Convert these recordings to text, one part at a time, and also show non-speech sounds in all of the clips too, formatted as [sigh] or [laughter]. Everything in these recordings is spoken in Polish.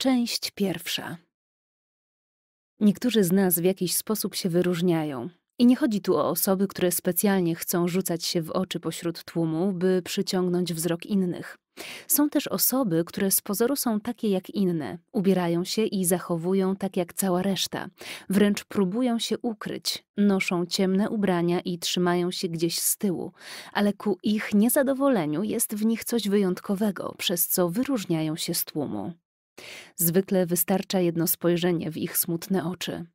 Część pierwsza. Niektórzy z nas w jakiś sposób się wyróżniają. I nie chodzi tu o osoby, które specjalnie chcą rzucać się w oczy pośród tłumu, by przyciągnąć wzrok innych. Są też osoby, które z pozoru są takie jak inne, ubierają się i zachowują tak jak cała reszta, wręcz próbują się ukryć, noszą ciemne ubrania i trzymają się gdzieś z tyłu, ale ku ich niezadowoleniu jest w nich coś wyjątkowego, przez co wyróżniają się z tłumu. Zwykle wystarcza jedno spojrzenie w ich smutne oczy.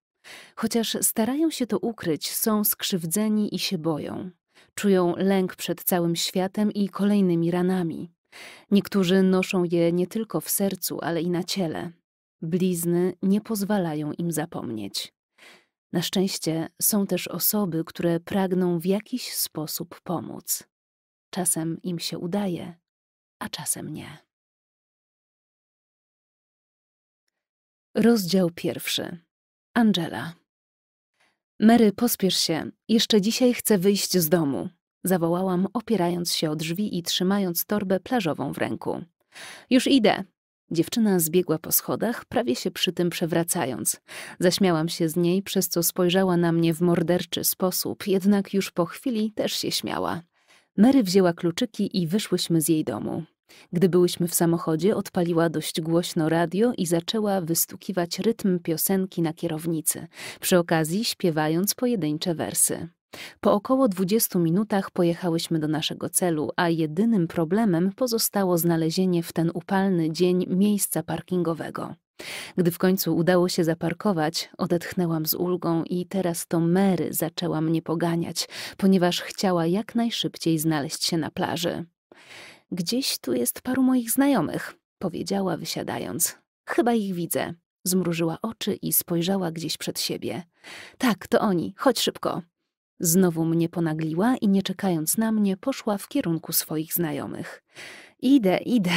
Chociaż starają się to ukryć, są skrzywdzeni i się boją. Czują lęk przed całym światem i kolejnymi ranami. Niektórzy noszą je nie tylko w sercu, ale i na ciele. Blizny nie pozwalają im zapomnieć. Na szczęście są też osoby, które pragną w jakiś sposób pomóc. Czasem im się udaje, a czasem nie. Rozdział pierwszy. Angela. Mary, pospiesz się. Jeszcze dzisiaj chcę wyjść z domu. Zawołałam, opierając się o drzwi i trzymając torbę plażową w ręku. Już idę. Dziewczyna zbiegła po schodach, prawie się przy tym przewracając. Zaśmiałam się z niej, przez co spojrzała na mnie w morderczy sposób, jednak już po chwili też się śmiała. Mary wzięła kluczyki i wyszłyśmy z jej domu. Gdy byłyśmy w samochodzie, odpaliła dość głośno radio i zaczęła wystukiwać rytm piosenki na kierownicy, przy okazji śpiewając pojedyncze wersy. Po około 20 minutach pojechałyśmy do naszego celu, a jedynym problemem pozostało znalezienie w ten upalny dzień miejsca parkingowego. Gdy w końcu udało się zaparkować, odetchnęłam z ulgą i teraz to Mary zaczęła mnie poganiać, ponieważ chciała jak najszybciej znaleźć się na plaży. Gdzieś tu jest paru moich znajomych, powiedziała wysiadając. Chyba ich widzę. Zmrużyła oczy i spojrzała gdzieś przed siebie. Tak, to oni, chodź szybko. Znowu mnie ponagliła i nie czekając na mnie, poszła w kierunku swoich znajomych. Idę, idę.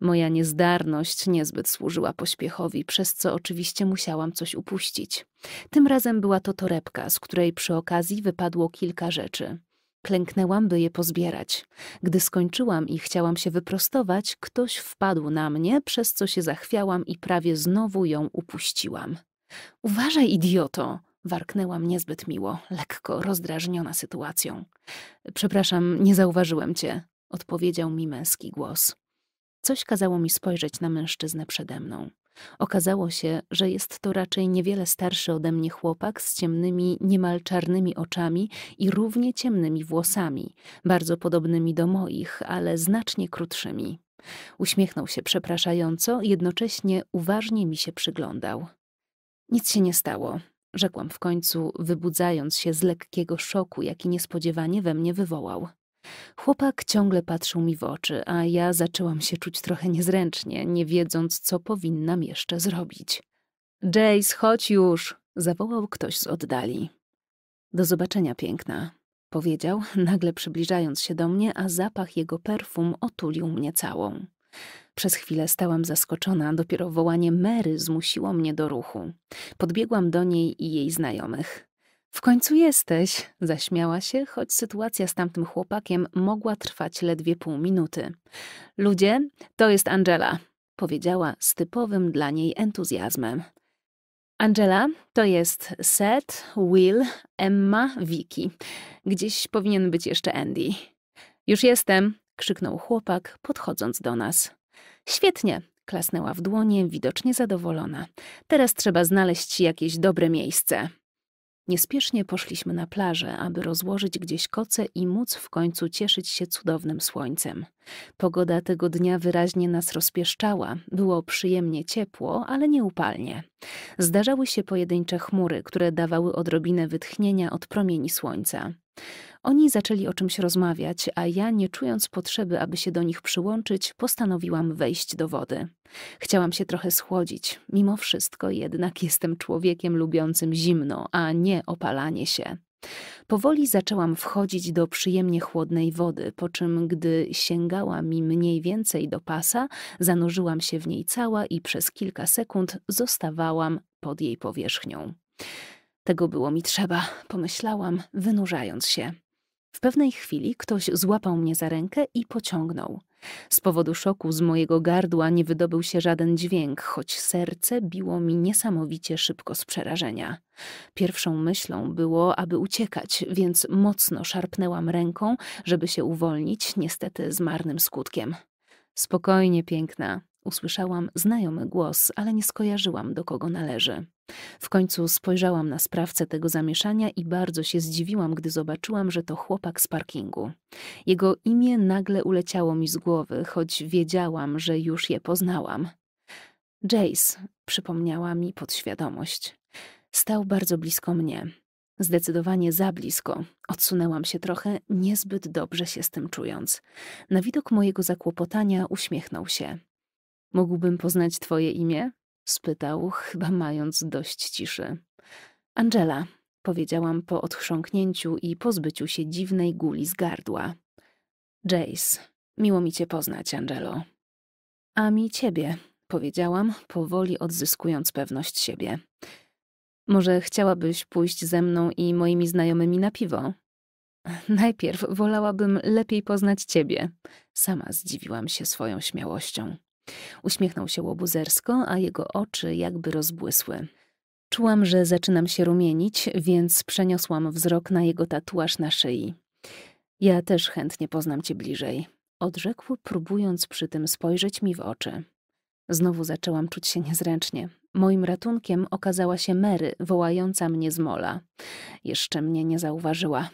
Moja niezdarność niezbyt służyła pośpiechowi, przez co oczywiście musiałam coś upuścić. Tym razem była to torebka, z której przy okazji wypadło kilka rzeczy. Klęknęłam, by je pozbierać. Gdy skończyłam i chciałam się wyprostować, ktoś wpadł na mnie, przez co się zachwiałam i prawie znowu ją upuściłam. Uważaj, idioto! Warknęłam niezbyt miło, lekko rozdrażniona sytuacją. Przepraszam, nie zauważyłem cię, odpowiedział mi męski głos. Coś kazało mi spojrzeć na mężczyznę przede mną. Okazało się, że jest to raczej niewiele starszy ode mnie chłopak z ciemnymi, niemal czarnymi oczami i równie ciemnymi włosami, bardzo podobnymi do moich, ale znacznie krótszymi. Uśmiechnął się przepraszająco, jednocześnie uważnie mi się przyglądał. Nic się nie stało, rzekłam w końcu, wybudzając się z lekkiego szoku, jaki niespodziewanie we mnie wywołał. Chłopak ciągle patrzył mi w oczy, a ja zaczęłam się czuć trochę niezręcznie, nie wiedząc, co powinnam jeszcze zrobić. Jace, chodź już! zawołał ktoś z oddali. Do zobaczenia, piękna, powiedział, nagle przybliżając się do mnie, a zapach jego perfum otulił mnie całą. Przez chwilę stałam zaskoczona, dopiero wołanie Mary zmusiło mnie do ruchu. Podbiegłam do niej i jej znajomych. W końcu jesteś, zaśmiała się, choć sytuacja z tamtym chłopakiem mogła trwać ledwie pół minuty. Ludzie, to jest Angela, powiedziała z typowym dla niej entuzjazmem. Angela to jest Seth, Will, Emma, Vicky. Gdzieś powinien być jeszcze Andy. Już jestem, krzyknął chłopak, podchodząc do nas. Świetnie, klasnęła w dłonie, widocznie zadowolona. Teraz trzeba znaleźć jakieś dobre miejsce. Niespiesznie poszliśmy na plażę, aby rozłożyć gdzieś koce i móc w końcu cieszyć się cudownym słońcem. Pogoda tego dnia wyraźnie nas rozpieszczała. Było przyjemnie ciepło, ale nie upalnie. Zdarzały się pojedyncze chmury, które dawały odrobinę wytchnienia od promieni słońca. Oni zaczęli o czymś rozmawiać, a ja, nie czując potrzeby, aby się do nich przyłączyć, postanowiłam wejść do wody. Chciałam się trochę schłodzić. Mimo wszystko jednak jestem człowiekiem lubiącym zimno, a nie opalanie się. Powoli zaczęłam wchodzić do przyjemnie chłodnej wody, po czym, gdy sięgała mi mniej więcej do pasa, zanurzyłam się w niej cała i przez kilka sekund zostawałam pod jej powierzchnią. Tego było mi trzeba, pomyślałam, wynurzając się. W pewnej chwili ktoś złapał mnie za rękę i pociągnął. Z powodu szoku z mojego gardła nie wydobył się żaden dźwięk, choć serce biło mi niesamowicie szybko z przerażenia. Pierwszą myślą było, aby uciekać, więc mocno szarpnęłam ręką, żeby się uwolnić, niestety z marnym skutkiem. Spokojnie, piękna, usłyszałam znajomy głos, ale nie skojarzyłam do kogo należy. W końcu spojrzałam na sprawcę tego zamieszania i bardzo się zdziwiłam, gdy zobaczyłam, że to chłopak z parkingu. Jego imię nagle uleciało mi z głowy, choć wiedziałam, że już je poznałam. Jace, przypomniała mi podświadomość. Stał bardzo blisko mnie. Zdecydowanie za blisko. Odsunęłam się trochę, niezbyt dobrze się z tym czując. Na widok mojego zakłopotania uśmiechnął się. Mógłbym poznać twoje imię? spytał, chyba mając dość ciszy. Angela, powiedziałam po odchrząknięciu i pozbyciu się dziwnej guli z gardła. Jace, miło mi cię poznać, Angelo. A mi ciebie, powiedziałam, powoli odzyskując pewność siebie. Może chciałabyś pójść ze mną i moimi znajomymi na piwo? Najpierw wolałabym lepiej poznać ciebie. Sama zdziwiłam się swoją śmiałością. Uśmiechnął się łobuzersko, a jego oczy jakby rozbłysły. Czułam, że zaczynam się rumienić, więc przeniosłam wzrok na jego tatuaż na szyi. Ja też chętnie poznam cię bliżej, odrzekł, próbując przy tym spojrzeć mi w oczy. Znowu zaczęłam czuć się niezręcznie. Moim ratunkiem okazała się Mary, wołająca mnie z mola. Jeszcze mnie nie zauważyła.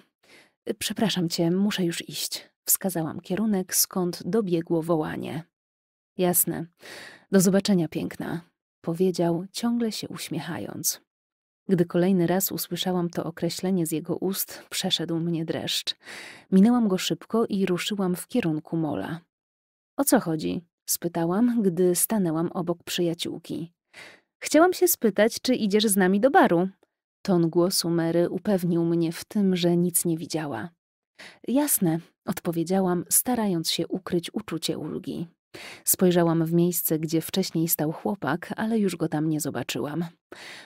Przepraszam cię, muszę już iść. Wskazałam kierunek, skąd dobiegło wołanie. Jasne. Do zobaczenia, piękna, powiedział, ciągle się uśmiechając. Gdy kolejny raz usłyszałam to określenie z jego ust, przeszedł mnie dreszcz. Minęłam go szybko i ruszyłam w kierunku mola. O co chodzi? spytałam, gdy stanęłam obok przyjaciółki. Chciałam się spytać, czy idziesz z nami do baru. Ton głosu Mary upewnił mnie w tym, że nic nie widziała. Jasne, odpowiedziałam, starając się ukryć uczucie ulgi. Spojrzałam w miejsce, gdzie wcześniej stał chłopak, ale już go tam nie zobaczyłam.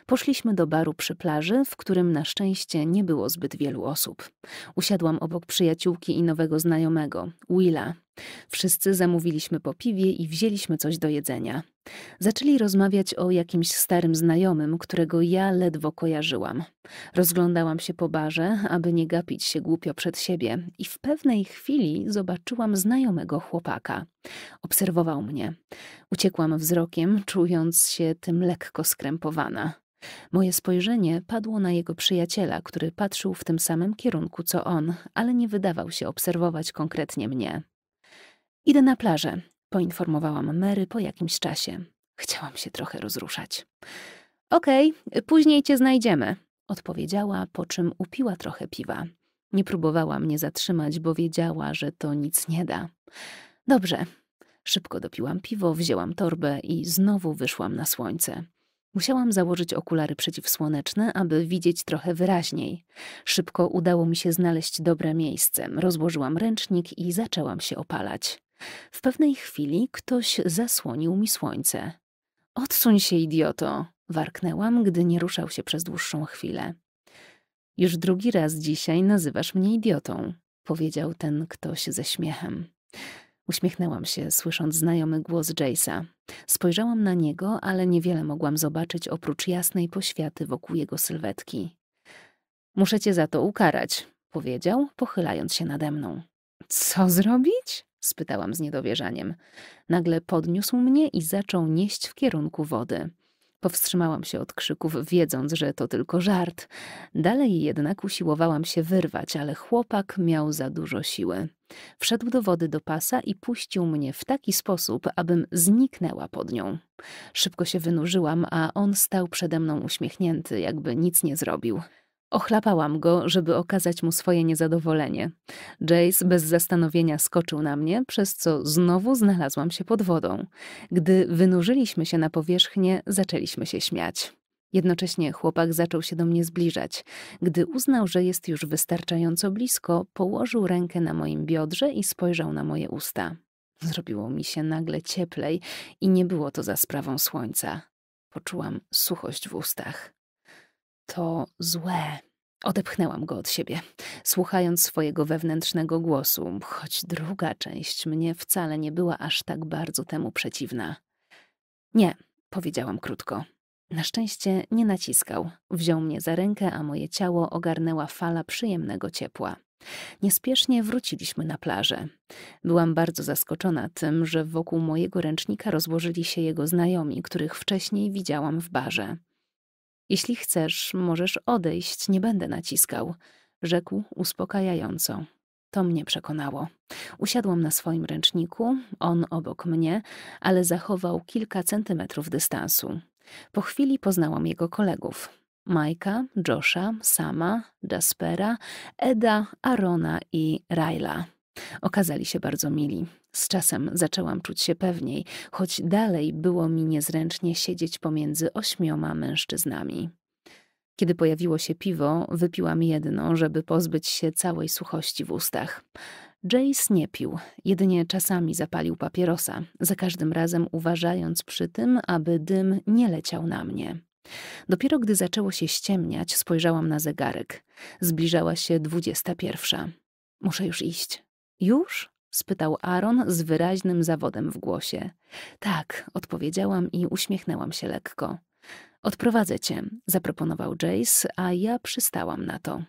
Poszliśmy do baru przy plaży, w którym na szczęście nie było zbyt wielu osób. Usiadłam obok przyjaciółki i nowego znajomego, Willa, Wszyscy zamówiliśmy po piwie i wzięliśmy coś do jedzenia. Zaczęli rozmawiać o jakimś starym znajomym, którego ja ledwo kojarzyłam. Rozglądałam się po barze, aby nie gapić się głupio przed siebie, i w pewnej chwili zobaczyłam znajomego chłopaka. Obserwował mnie. Uciekłam wzrokiem, czując się tym lekko skrępowana. Moje spojrzenie padło na jego przyjaciela, który patrzył w tym samym kierunku co on, ale nie wydawał się obserwować konkretnie mnie. Idę na plażę, poinformowałam Mary po jakimś czasie. Chciałam się trochę rozruszać. Okej, okay, później cię znajdziemy, odpowiedziała, po czym upiła trochę piwa. Nie próbowała mnie zatrzymać, bo wiedziała, że to nic nie da. Dobrze. Szybko dopiłam piwo, wzięłam torbę i znowu wyszłam na słońce. Musiałam założyć okulary przeciwsłoneczne, aby widzieć trochę wyraźniej. Szybko udało mi się znaleźć dobre miejsce. Rozłożyłam ręcznik i zaczęłam się opalać. W pewnej chwili ktoś zasłonił mi słońce. Odsuń się, idioto! warknęłam, gdy nie ruszał się przez dłuższą chwilę. Już drugi raz dzisiaj nazywasz mnie idiotą, powiedział ten ktoś ze śmiechem. Uśmiechnęłam się, słysząc znajomy głos Jace'a. Spojrzałam na niego, ale niewiele mogłam zobaczyć oprócz jasnej poświaty wokół jego sylwetki. Muszę cię za to ukarać, powiedział, pochylając się nade mną. Co zrobić? spytałam z niedowierzaniem. Nagle podniósł mnie i zaczął nieść w kierunku wody. Powstrzymałam się od krzyków, wiedząc, że to tylko żart. Dalej jednak usiłowałam się wyrwać, ale chłopak miał za dużo siły. Wszedł do wody do pasa i puścił mnie w taki sposób, abym zniknęła pod nią. Szybko się wynurzyłam, a on stał przede mną uśmiechnięty, jakby nic nie zrobił. Ochlapałam go, żeby okazać mu swoje niezadowolenie. Jace bez zastanowienia skoczył na mnie, przez co znowu znalazłam się pod wodą. Gdy wynurzyliśmy się na powierzchnię, zaczęliśmy się śmiać. Jednocześnie chłopak zaczął się do mnie zbliżać. Gdy uznał, że jest już wystarczająco blisko, położył rękę na moim biodrze i spojrzał na moje usta. Zrobiło mi się nagle cieplej i nie było to za sprawą słońca. Poczułam suchość w ustach. To złe. Odepchnęłam go od siebie, słuchając swojego wewnętrznego głosu, choć druga część mnie wcale nie była aż tak bardzo temu przeciwna. Nie, powiedziałam krótko. Na szczęście nie naciskał. Wziął mnie za rękę, a moje ciało ogarnęła fala przyjemnego ciepła. Niespiesznie wróciliśmy na plażę. Byłam bardzo zaskoczona tym, że wokół mojego ręcznika rozłożyli się jego znajomi, których wcześniej widziałam w barze. Jeśli chcesz, możesz odejść, nie będę naciskał, rzekł uspokajająco. To mnie przekonało. Usiadłam na swoim ręczniku, on obok mnie, ale zachował kilka centymetrów dystansu. Po chwili poznałam jego kolegów. Majka, Josha, Sama, Jaspera, Eda, Arona i Raila. Okazali się bardzo mili. Z czasem zaczęłam czuć się pewniej, choć dalej było mi niezręcznie siedzieć pomiędzy ośmioma mężczyznami. Kiedy pojawiło się piwo, wypiłam jedno, żeby pozbyć się całej suchości w ustach. Jace nie pił, jedynie czasami zapalił papierosa, za każdym razem uważając przy tym, aby dym nie leciał na mnie. Dopiero gdy zaczęło się ściemniać, spojrzałam na zegarek. Zbliżała się dwudziesta pierwsza. Muszę już iść. Już? spytał Aaron z wyraźnym zawodem w głosie. Tak, odpowiedziałam i uśmiechnęłam się lekko. Odprowadzę cię, zaproponował Jace, a ja przystałam na to.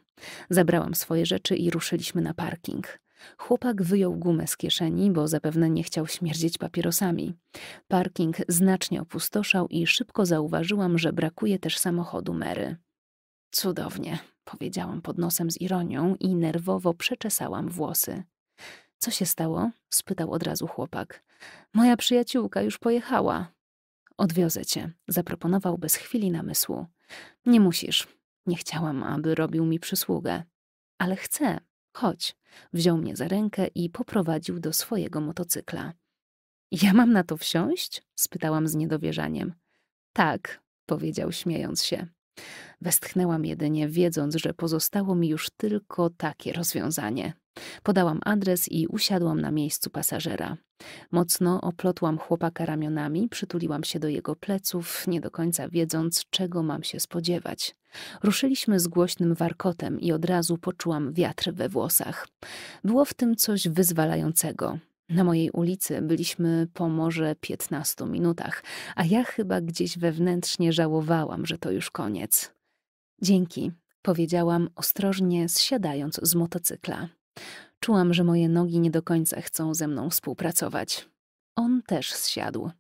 Zabrałam swoje rzeczy i ruszyliśmy na parking. Chłopak wyjął gumę z kieszeni, bo zapewne nie chciał śmierdzieć papierosami. Parking znacznie opustoszał i szybko zauważyłam, że brakuje też samochodu Mary. Cudownie, powiedziałam pod nosem z ironią i nerwowo przeczesałam włosy. Co się stało? spytał od razu chłopak. Moja przyjaciółka już pojechała. Odwiozę cię, zaproponował bez chwili namysłu. Nie musisz. Nie chciałam, aby robił mi przysługę. Ale chcę. Chodź. Wziął mnie za rękę i poprowadził do swojego motocykla. Ja mam na to wsiąść? spytałam z niedowierzaniem. Tak, powiedział śmiejąc się. Westchnęłam jedynie, wiedząc, że pozostało mi już tylko takie rozwiązanie. Podałam adres i usiadłam na miejscu pasażera. Mocno oplotłam chłopaka ramionami, przytuliłam się do jego pleców, nie do końca wiedząc, czego mam się spodziewać. Ruszyliśmy z głośnym warkotem i od razu poczułam wiatr we włosach. Było w tym coś wyzwalającego. Na mojej ulicy byliśmy po może piętnastu minutach, a ja chyba gdzieś wewnętrznie żałowałam, że to już koniec. Dzięki, powiedziałam ostrożnie, zsiadając z motocykla. Czułam, że moje nogi nie do końca chcą ze mną współpracować. On też zsiadł.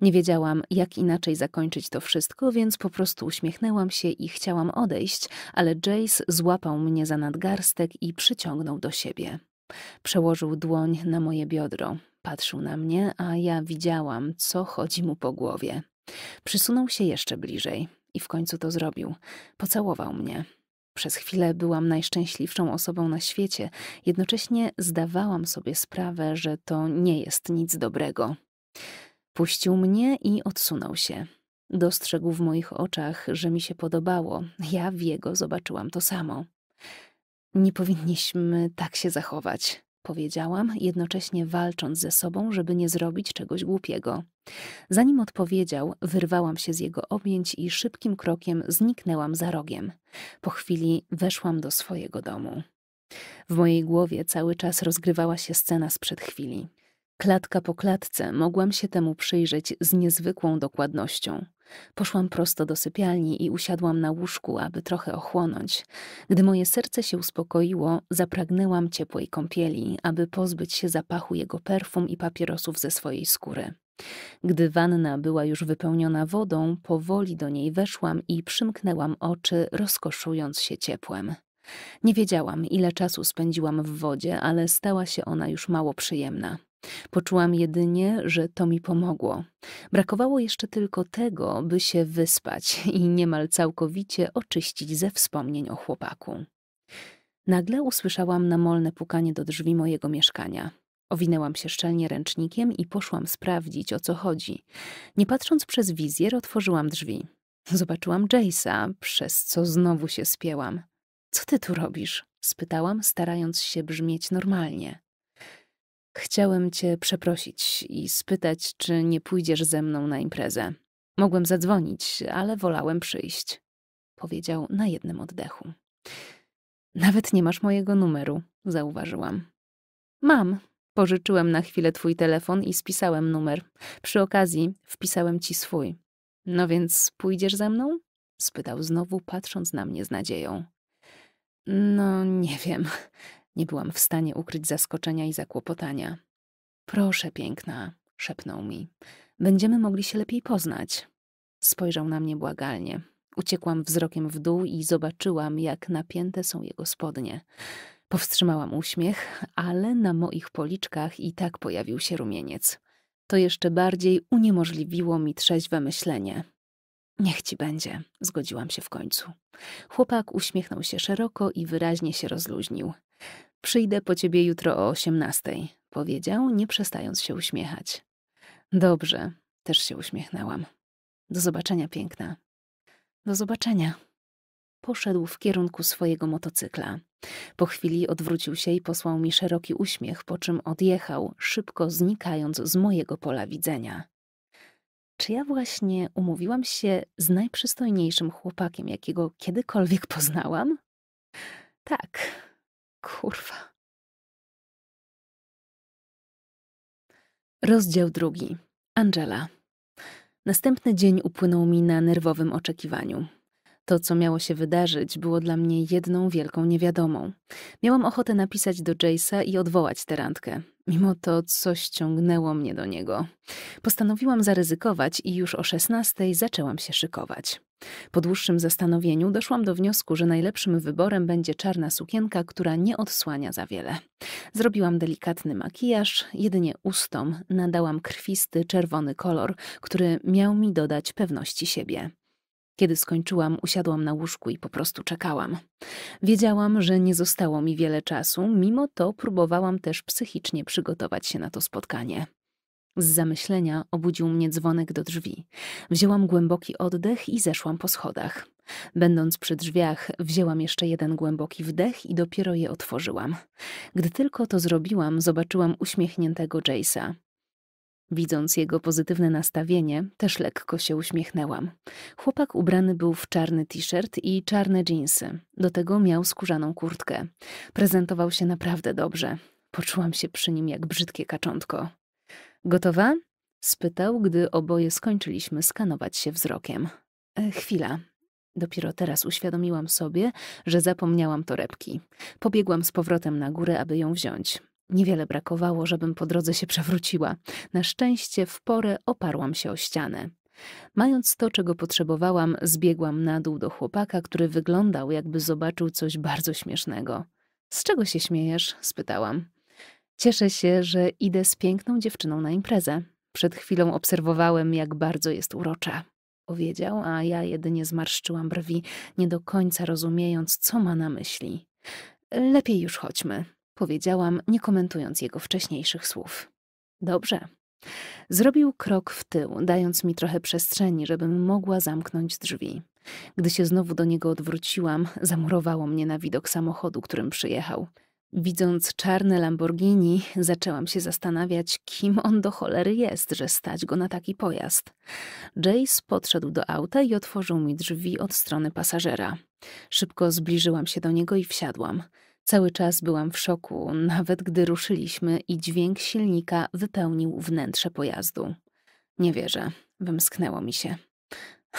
Nie wiedziałam, jak inaczej zakończyć to wszystko, więc po prostu uśmiechnęłam się i chciałam odejść, ale Jace złapał mnie za nadgarstek i przyciągnął do siebie. Przełożył dłoń na moje biodro, patrzył na mnie, a ja widziałam, co chodzi mu po głowie. Przysunął się jeszcze bliżej i w końcu to zrobił. Pocałował mnie. Przez chwilę byłam najszczęśliwszą osobą na świecie, jednocześnie zdawałam sobie sprawę, że to nie jest nic dobrego. Puścił mnie i odsunął się. Dostrzegł w moich oczach, że mi się podobało. Ja w jego zobaczyłam to samo. Nie powinniśmy tak się zachować, powiedziałam, jednocześnie walcząc ze sobą, żeby nie zrobić czegoś głupiego. Zanim odpowiedział, wyrwałam się z jego objęć i szybkim krokiem zniknęłam za rogiem. Po chwili weszłam do swojego domu. W mojej głowie cały czas rozgrywała się scena sprzed chwili. Klatka po klatce mogłam się temu przyjrzeć z niezwykłą dokładnością. Poszłam prosto do sypialni i usiadłam na łóżku, aby trochę ochłonąć. Gdy moje serce się uspokoiło, zapragnęłam ciepłej kąpieli, aby pozbyć się zapachu jego perfum i papierosów ze swojej skóry. Gdy wanna była już wypełniona wodą, powoli do niej weszłam i przymknęłam oczy, rozkoszując się ciepłem. Nie wiedziałam, ile czasu spędziłam w wodzie, ale stała się ona już mało przyjemna. Poczułam jedynie, że to mi pomogło. Brakowało jeszcze tylko tego, by się wyspać [laughs] i niemal całkowicie oczyścić ze wspomnień o chłopaku. Nagle usłyszałam namolne pukanie do drzwi mojego mieszkania. Owinęłam się szczelnie ręcznikiem i poszłam sprawdzić, o co chodzi. Nie patrząc przez wizjer, otworzyłam drzwi. Zobaczyłam Jace'a, przez co znowu się spięłam. Co ty tu robisz? spytałam, starając się brzmieć normalnie. Chciałem cię przeprosić i spytać, czy nie pójdziesz ze mną na imprezę. Mogłem zadzwonić, ale wolałem przyjść. Powiedział na jednym oddechu. Nawet nie masz mojego numeru, zauważyłam. Mam. Pożyczyłem na chwilę twój telefon i spisałem numer. Przy okazji wpisałem ci swój. No więc pójdziesz ze mną? spytał znowu, patrząc na mnie z nadzieją. No, nie wiem, nie byłam w stanie ukryć zaskoczenia i zakłopotania. Proszę, piękna, szepnął mi. Będziemy mogli się lepiej poznać. Spojrzał na mnie błagalnie. Uciekłam wzrokiem w dół i zobaczyłam, jak napięte są jego spodnie. Powstrzymałam uśmiech, ale na moich policzkach i tak pojawił się rumieniec. To jeszcze bardziej uniemożliwiło mi trzeźwe myślenie. Niech ci będzie, zgodziłam się w końcu. Chłopak uśmiechnął się szeroko i wyraźnie się rozluźnił. Przyjdę po ciebie jutro o osiemnastej, powiedział, nie przestając się uśmiechać. Dobrze, też się uśmiechnęłam. Do zobaczenia, piękna. Do zobaczenia. Poszedł w kierunku swojego motocykla. Po chwili odwrócił się i posłał mi szeroki uśmiech, po czym odjechał, szybko znikając z mojego pola widzenia czy ja właśnie umówiłam się z najprzystojniejszym chłopakiem, jakiego kiedykolwiek [laughs] poznałam? Tak, kurwa. Rozdział drugi. Angela. Następny dzień upłynął mi na nerwowym oczekiwaniu. To, co miało się wydarzyć, było dla mnie jedną wielką niewiadomą. Miałam ochotę napisać do Jace'a i odwołać tę randkę. Mimo to coś ciągnęło mnie do niego. Postanowiłam zaryzykować i już o szesnastej zaczęłam się szykować. Po dłuższym zastanowieniu doszłam do wniosku, że najlepszym wyborem będzie czarna sukienka, która nie odsłania za wiele. Zrobiłam delikatny makijaż, jedynie ustom nadałam krwisty czerwony kolor, który miał mi dodać pewności siebie. Kiedy skończyłam, usiadłam na łóżku i po prostu czekałam. Wiedziałam, że nie zostało mi wiele czasu, mimo to próbowałam też psychicznie przygotować się na to spotkanie. Z zamyślenia obudził mnie dzwonek do drzwi. Wzięłam głęboki oddech i zeszłam po schodach. Będąc przy drzwiach, wzięłam jeszcze jeden głęboki wdech i dopiero je otworzyłam. Gdy tylko to zrobiłam, zobaczyłam uśmiechniętego Jace'a. Widząc jego pozytywne nastawienie, też lekko się uśmiechnęłam. Chłopak ubrany był w czarny t-shirt i czarne dżinsy. Do tego miał skórzaną kurtkę. Prezentował się naprawdę dobrze. Poczułam się przy nim jak brzydkie kaczątko. Gotowa? spytał, gdy oboje skończyliśmy skanować się wzrokiem. E, chwila. Dopiero teraz uświadomiłam sobie, że zapomniałam torebki. Pobiegłam z powrotem na górę, aby ją wziąć. Niewiele brakowało, żebym po drodze się przewróciła. Na szczęście w porę oparłam się o ścianę. Mając to, czego potrzebowałam, zbiegłam na dół do chłopaka, który wyglądał, jakby zobaczył coś bardzo śmiesznego. Z czego się śmiejesz? spytałam. Cieszę się, że idę z piękną dziewczyną na imprezę. Przed chwilą obserwowałem, jak bardzo jest urocza. Powiedział, a ja jedynie zmarszczyłam brwi, nie do końca rozumiejąc, co ma na myśli. Lepiej już chodźmy, powiedziałam, nie komentując jego wcześniejszych słów. Dobrze. Zrobił krok w tył, dając mi trochę przestrzeni, żebym mogła zamknąć drzwi. Gdy się znowu do niego odwróciłam, zamurowało mnie na widok samochodu, którym przyjechał. Widząc czarne Lamborghini, zaczęłam się zastanawiać, kim on do cholery jest, że stać go na taki pojazd. Jace podszedł do auta i otworzył mi drzwi od strony pasażera. Szybko zbliżyłam się do niego i wsiadłam. Cały czas byłam w szoku, nawet gdy ruszyliśmy i dźwięk silnika wypełnił wnętrze pojazdu. Nie wierzę, wymsknęło mi się. [laughs]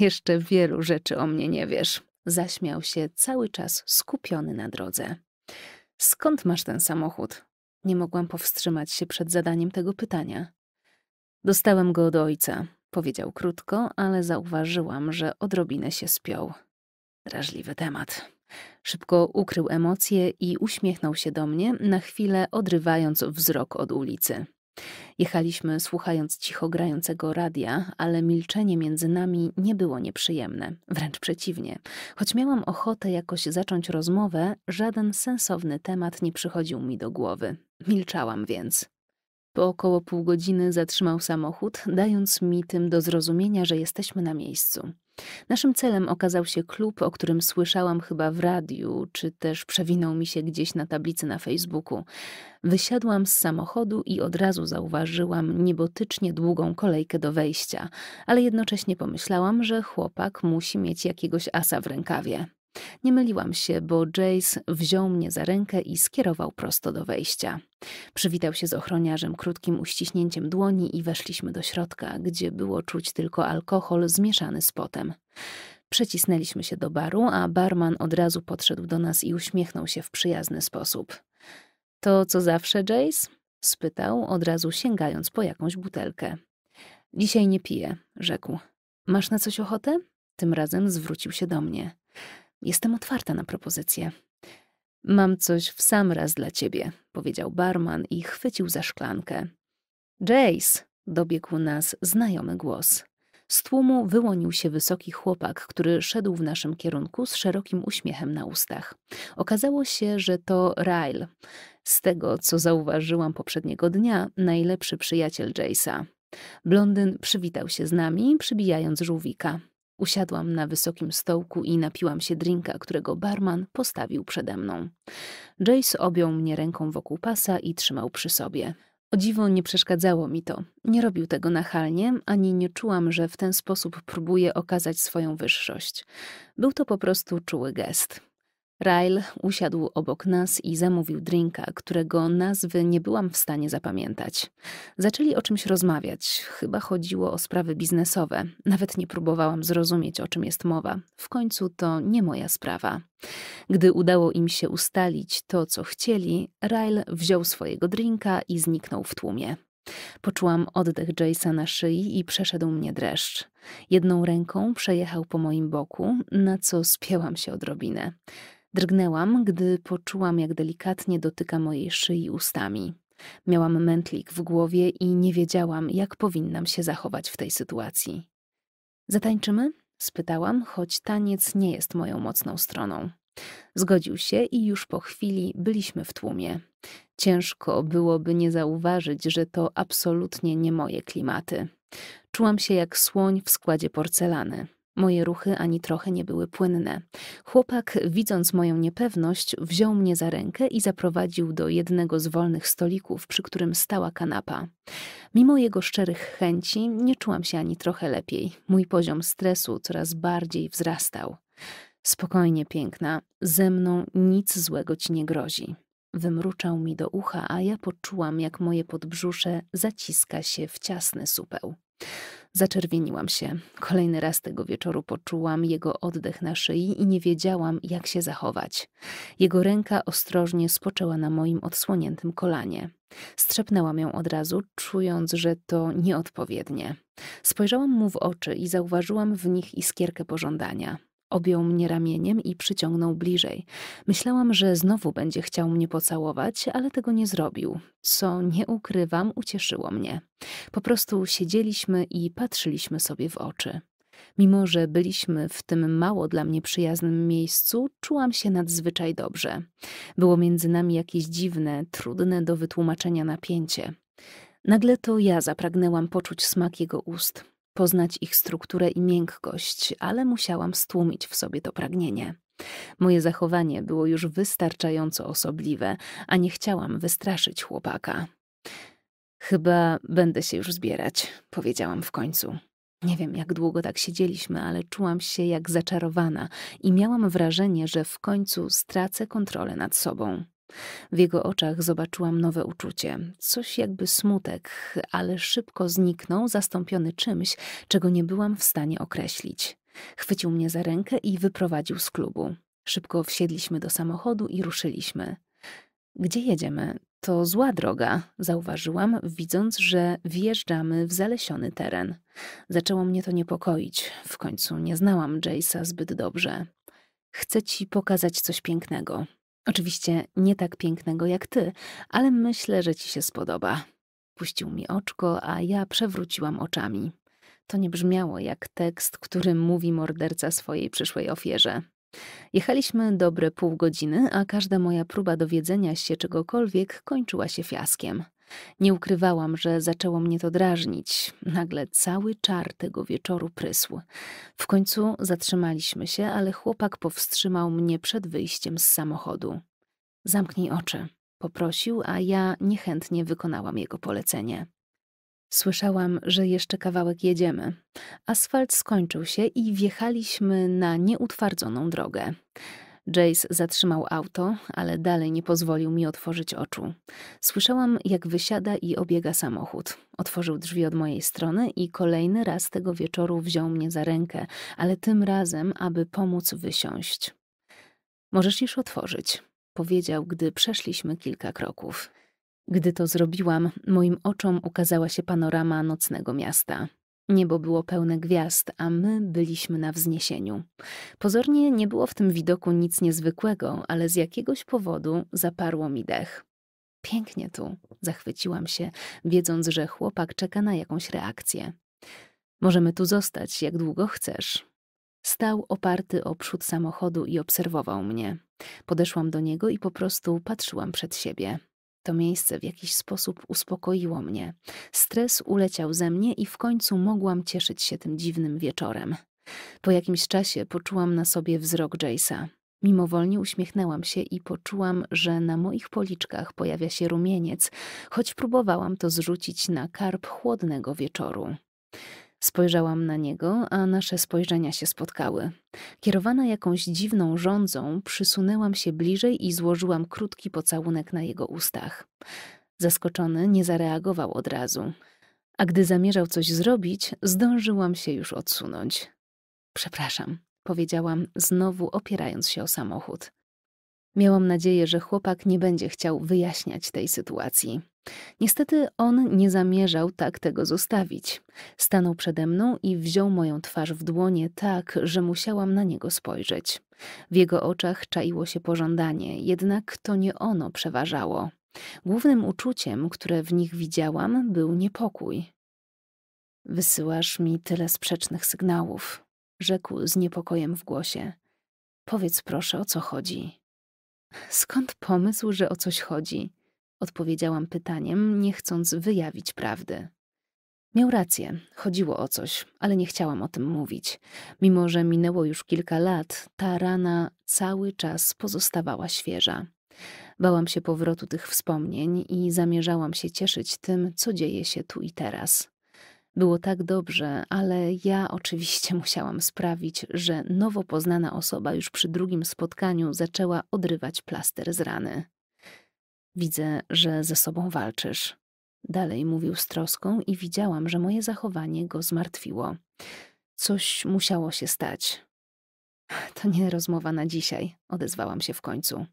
jeszcze wielu rzeczy o mnie nie wiesz. Zaśmiał się cały czas skupiony na drodze. Skąd masz ten samochód? Nie mogłam powstrzymać się przed zadaniem tego pytania. Dostałem go od ojca, powiedział krótko, ale zauważyłam, że odrobinę się spiął. Drażliwy temat. Szybko ukrył emocje i uśmiechnął się do mnie, na chwilę odrywając wzrok od ulicy. Jechaliśmy słuchając cicho grającego radia, ale milczenie między nami nie było nieprzyjemne, wręcz przeciwnie. Choć miałam ochotę jakoś zacząć rozmowę, żaden sensowny temat nie przychodził mi do głowy. Milczałam więc. Po około pół godziny zatrzymał samochód, dając mi tym do zrozumienia, że jesteśmy na miejscu. Naszym celem okazał się klub, o którym słyszałam chyba w radiu, czy też przewinął mi się gdzieś na tablicy na Facebooku. Wysiadłam z samochodu i od razu zauważyłam niebotycznie długą kolejkę do wejścia, ale jednocześnie pomyślałam, że chłopak musi mieć jakiegoś asa w rękawie. Nie myliłam się, bo Jace wziął mnie za rękę i skierował prosto do wejścia. Przywitał się z ochroniarzem krótkim uściśnięciem dłoni i weszliśmy do środka, gdzie było czuć tylko alkohol zmieszany z potem. Przecisnęliśmy się do baru, a barman od razu podszedł do nas i uśmiechnął się w przyjazny sposób. To co zawsze, Jace? spytał, od razu sięgając po jakąś butelkę. Dzisiaj nie piję, rzekł. Masz na coś ochotę? Tym razem zwrócił się do mnie. Jestem otwarta na propozycje. Mam coś w sam raz dla ciebie, powiedział barman i chwycił za szklankę. Jace, dobiegł nas znajomy głos. Z tłumu wyłonił się wysoki chłopak, który szedł w naszym kierunku z szerokim uśmiechem na ustach. Okazało się, że to Ryle. Z tego, co zauważyłam poprzedniego dnia, najlepszy przyjaciel Jace'a. Blondyn przywitał się z nami, przybijając żółwika. Usiadłam na wysokim stołku i napiłam się drinka, którego barman postawił przede mną. Jace objął mnie ręką wokół pasa i trzymał przy sobie. O dziwo nie przeszkadzało mi to. Nie robił tego nachalnie, ani nie czułam, że w ten sposób próbuje okazać swoją wyższość. Był to po prostu czuły gest. Ryle usiadł obok nas i zamówił drinka, którego nazwy nie byłam w stanie zapamiętać. Zaczęli o czymś rozmawiać, chyba chodziło o sprawy biznesowe. Nawet nie próbowałam zrozumieć, o czym jest mowa. W końcu to nie moja sprawa. Gdy udało im się ustalić to, co chcieli, Ryle wziął swojego drinka i zniknął w tłumie. Poczułam oddech Jace'a na szyi i przeszedł mnie dreszcz. Jedną ręką przejechał po moim boku, na co spięłam się odrobinę. Drgnęłam, gdy poczułam, jak delikatnie dotyka mojej szyi ustami. Miałam mętlik w głowie i nie wiedziałam, jak powinnam się zachować w tej sytuacji. Zatańczymy? spytałam, choć taniec nie jest moją mocną stroną. Zgodził się i już po chwili byliśmy w tłumie. Ciężko byłoby nie zauważyć, że to absolutnie nie moje klimaty. Czułam się jak słoń w składzie porcelany. Moje ruchy ani trochę nie były płynne. Chłopak, widząc moją niepewność, wziął mnie za rękę i zaprowadził do jednego z wolnych stolików, przy którym stała kanapa. Mimo jego szczerych chęci, nie czułam się ani trochę lepiej. Mój poziom stresu coraz bardziej wzrastał. Spokojnie, piękna, ze mną nic złego ci nie grozi. Wymruczał mi do ucha, a ja poczułam, jak moje podbrzusze zaciska się w ciasny supeł. Zaczerwieniłam się. Kolejny raz tego wieczoru poczułam jego oddech na szyi i nie wiedziałam, jak się zachować. Jego ręka ostrożnie spoczęła na moim odsłoniętym kolanie. Strzepnęłam ją od razu, czując, że to nieodpowiednie. Spojrzałam mu w oczy i zauważyłam w nich iskierkę pożądania. Objął mnie ramieniem i przyciągnął bliżej. Myślałam, że znowu będzie chciał mnie pocałować, ale tego nie zrobił. Co nie ukrywam, ucieszyło mnie. Po prostu siedzieliśmy i patrzyliśmy sobie w oczy. Mimo, że byliśmy w tym mało dla mnie przyjaznym miejscu, czułam się nadzwyczaj dobrze. Było między nami jakieś dziwne, trudne do wytłumaczenia napięcie. Nagle to ja zapragnęłam poczuć smak jego ust poznać ich strukturę i miękkość, ale musiałam stłumić w sobie to pragnienie. Moje zachowanie było już wystarczająco osobliwe, a nie chciałam wystraszyć chłopaka. Chyba będę się już zbierać, powiedziałam w końcu. Nie wiem, jak długo tak siedzieliśmy, ale czułam się jak zaczarowana i miałam wrażenie, że w końcu stracę kontrolę nad sobą. W jego oczach zobaczyłam nowe uczucie, coś jakby smutek, ale szybko zniknął, zastąpiony czymś, czego nie byłam w stanie określić. Chwycił mnie za rękę i wyprowadził z klubu. Szybko wsiedliśmy do samochodu i ruszyliśmy. Gdzie jedziemy? To zła droga, zauważyłam, widząc, że wjeżdżamy w zalesiony teren. Zaczęło mnie to niepokoić. W końcu nie znałam Jace'a zbyt dobrze. Chcę ci pokazać coś pięknego, Oczywiście nie tak pięknego jak ty, ale myślę, że ci się spodoba. Puścił mi oczko, a ja przewróciłam oczami. To nie brzmiało jak tekst, który mówi morderca swojej przyszłej ofierze. Jechaliśmy dobre pół godziny, a każda moja próba dowiedzenia się czegokolwiek kończyła się fiaskiem. Nie ukrywałam, że zaczęło mnie to drażnić. Nagle cały czar tego wieczoru prysł. W końcu zatrzymaliśmy się, ale chłopak powstrzymał mnie przed wyjściem z samochodu. Zamknij oczy, poprosił, a ja niechętnie wykonałam jego polecenie. Słyszałam, że jeszcze kawałek jedziemy. Asfalt skończył się i wjechaliśmy na nieutwardzoną drogę. Jace zatrzymał auto, ale dalej nie pozwolił mi otworzyć oczu. Słyszałam, jak wysiada i obiega samochód. Otworzył drzwi od mojej strony i kolejny raz tego wieczoru wziął mnie za rękę, ale tym razem, aby pomóc wysiąść. Możesz już otworzyć, powiedział, gdy przeszliśmy kilka kroków. Gdy to zrobiłam, moim oczom ukazała się panorama nocnego miasta. Niebo było pełne gwiazd, a my byliśmy na wzniesieniu. Pozornie nie było w tym widoku nic niezwykłego, ale z jakiegoś powodu zaparło mi dech. Pięknie tu, zachwyciłam się, wiedząc, że chłopak czeka na jakąś reakcję. Możemy tu zostać, jak długo chcesz. Stał oparty o przód samochodu i obserwował mnie. Podeszłam do niego i po prostu patrzyłam przed siebie. To miejsce w jakiś sposób uspokoiło mnie. Stres uleciał ze mnie i w końcu mogłam cieszyć się tym dziwnym wieczorem. Po jakimś czasie poczułam na sobie wzrok Jace'a. Mimowolnie uśmiechnęłam się i poczułam, że na moich policzkach pojawia się rumieniec, choć próbowałam to zrzucić na karb chłodnego wieczoru. Spojrzałam na niego, a nasze spojrzenia się spotkały. Kierowana jakąś dziwną rządzą, przysunęłam się bliżej i złożyłam krótki pocałunek na jego ustach. Zaskoczony, nie zareagował od razu. A gdy zamierzał coś zrobić, zdążyłam się już odsunąć. Przepraszam, powiedziałam, znowu opierając się o samochód. Miałam nadzieję, że chłopak nie będzie chciał wyjaśniać tej sytuacji. Niestety on nie zamierzał tak tego zostawić. Stanął przede mną i wziął moją twarz w dłonie tak, że musiałam na niego spojrzeć. W jego oczach czaiło się pożądanie, jednak to nie ono przeważało. Głównym uczuciem, które w nich widziałam, był niepokój. Wysyłasz mi tyle sprzecznych sygnałów, rzekł z niepokojem w głosie. Powiedz proszę, o co chodzi. Skąd pomysł, że o coś chodzi? Odpowiedziałam pytaniem, nie chcąc wyjawić prawdy. Miał rację, chodziło o coś, ale nie chciałam o tym mówić. Mimo, że minęło już kilka lat, ta rana cały czas pozostawała świeża. Bałam się powrotu tych wspomnień i zamierzałam się cieszyć tym, co dzieje się tu i teraz. Było tak dobrze, ale ja oczywiście [laughs] musiałam sprawić, że nowo poznana osoba już przy drugim spotkaniu zaczęła odrywać plaster z rany. Widzę, że ze sobą walczysz. Dalej mówił z troską i widziałam, że moje zachowanie go zmartwiło. Coś musiało się stać. [laughs] To nie rozmowa na dzisiaj, odezwałam się w końcu.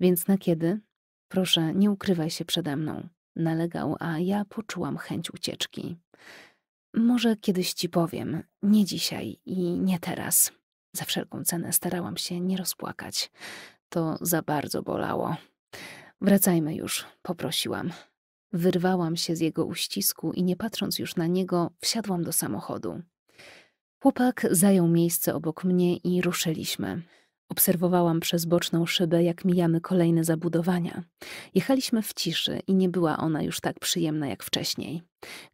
Więc na kiedy? Proszę, nie ukrywaj się przede mną nalegał, a ja poczułam chęć ucieczki. Może kiedyś ci powiem, nie dzisiaj i nie teraz. Za wszelką cenę starałam się nie rozpłakać. To za bardzo bolało. Wracajmy już, poprosiłam. Wyrwałam się z jego uścisku i nie patrząc już na niego, wsiadłam do samochodu. Chłopak zajął miejsce obok mnie i ruszyliśmy. Obserwowałam przez boczną szybę, jak mijamy kolejne zabudowania. Jechaliśmy w ciszy i nie była ona już tak przyjemna jak wcześniej.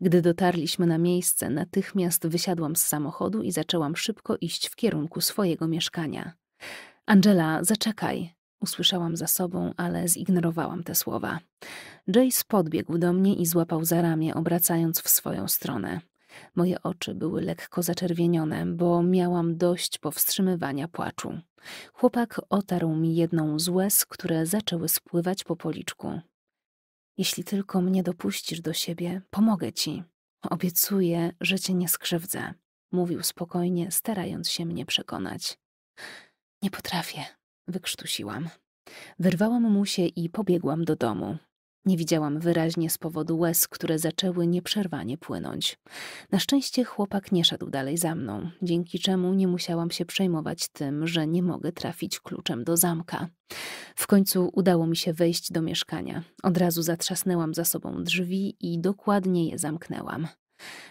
Gdy dotarliśmy na miejsce, natychmiast wysiadłam z samochodu i zaczęłam szybko iść w kierunku swojego mieszkania. Angela, zaczekaj, Usłyszałam za sobą, ale zignorowałam te słowa. Jace podbiegł do mnie i złapał za ramię, obracając w swoją stronę. Moje oczy były lekko zaczerwienione, bo miałam dość powstrzymywania płaczu. Chłopak otarł mi jedną z łez, które zaczęły spływać po policzku. Jeśli tylko mnie dopuścisz do siebie, pomogę ci. Obiecuję, że cię nie skrzywdzę, mówił spokojnie, starając się mnie przekonać. Nie potrafię, wykrztusiłam. Wyrwałam mu się i pobiegłam do domu. Nie widziałam wyraźnie z powodu łez, które zaczęły nieprzerwanie płynąć. Na szczęście chłopak nie szedł dalej za mną, dzięki czemu nie musiałam się przejmować tym, że nie mogę trafić kluczem do zamka. W końcu udało mi się wejść do mieszkania. Od razu zatrzasnęłam za sobą drzwi i dokładnie je zamknęłam.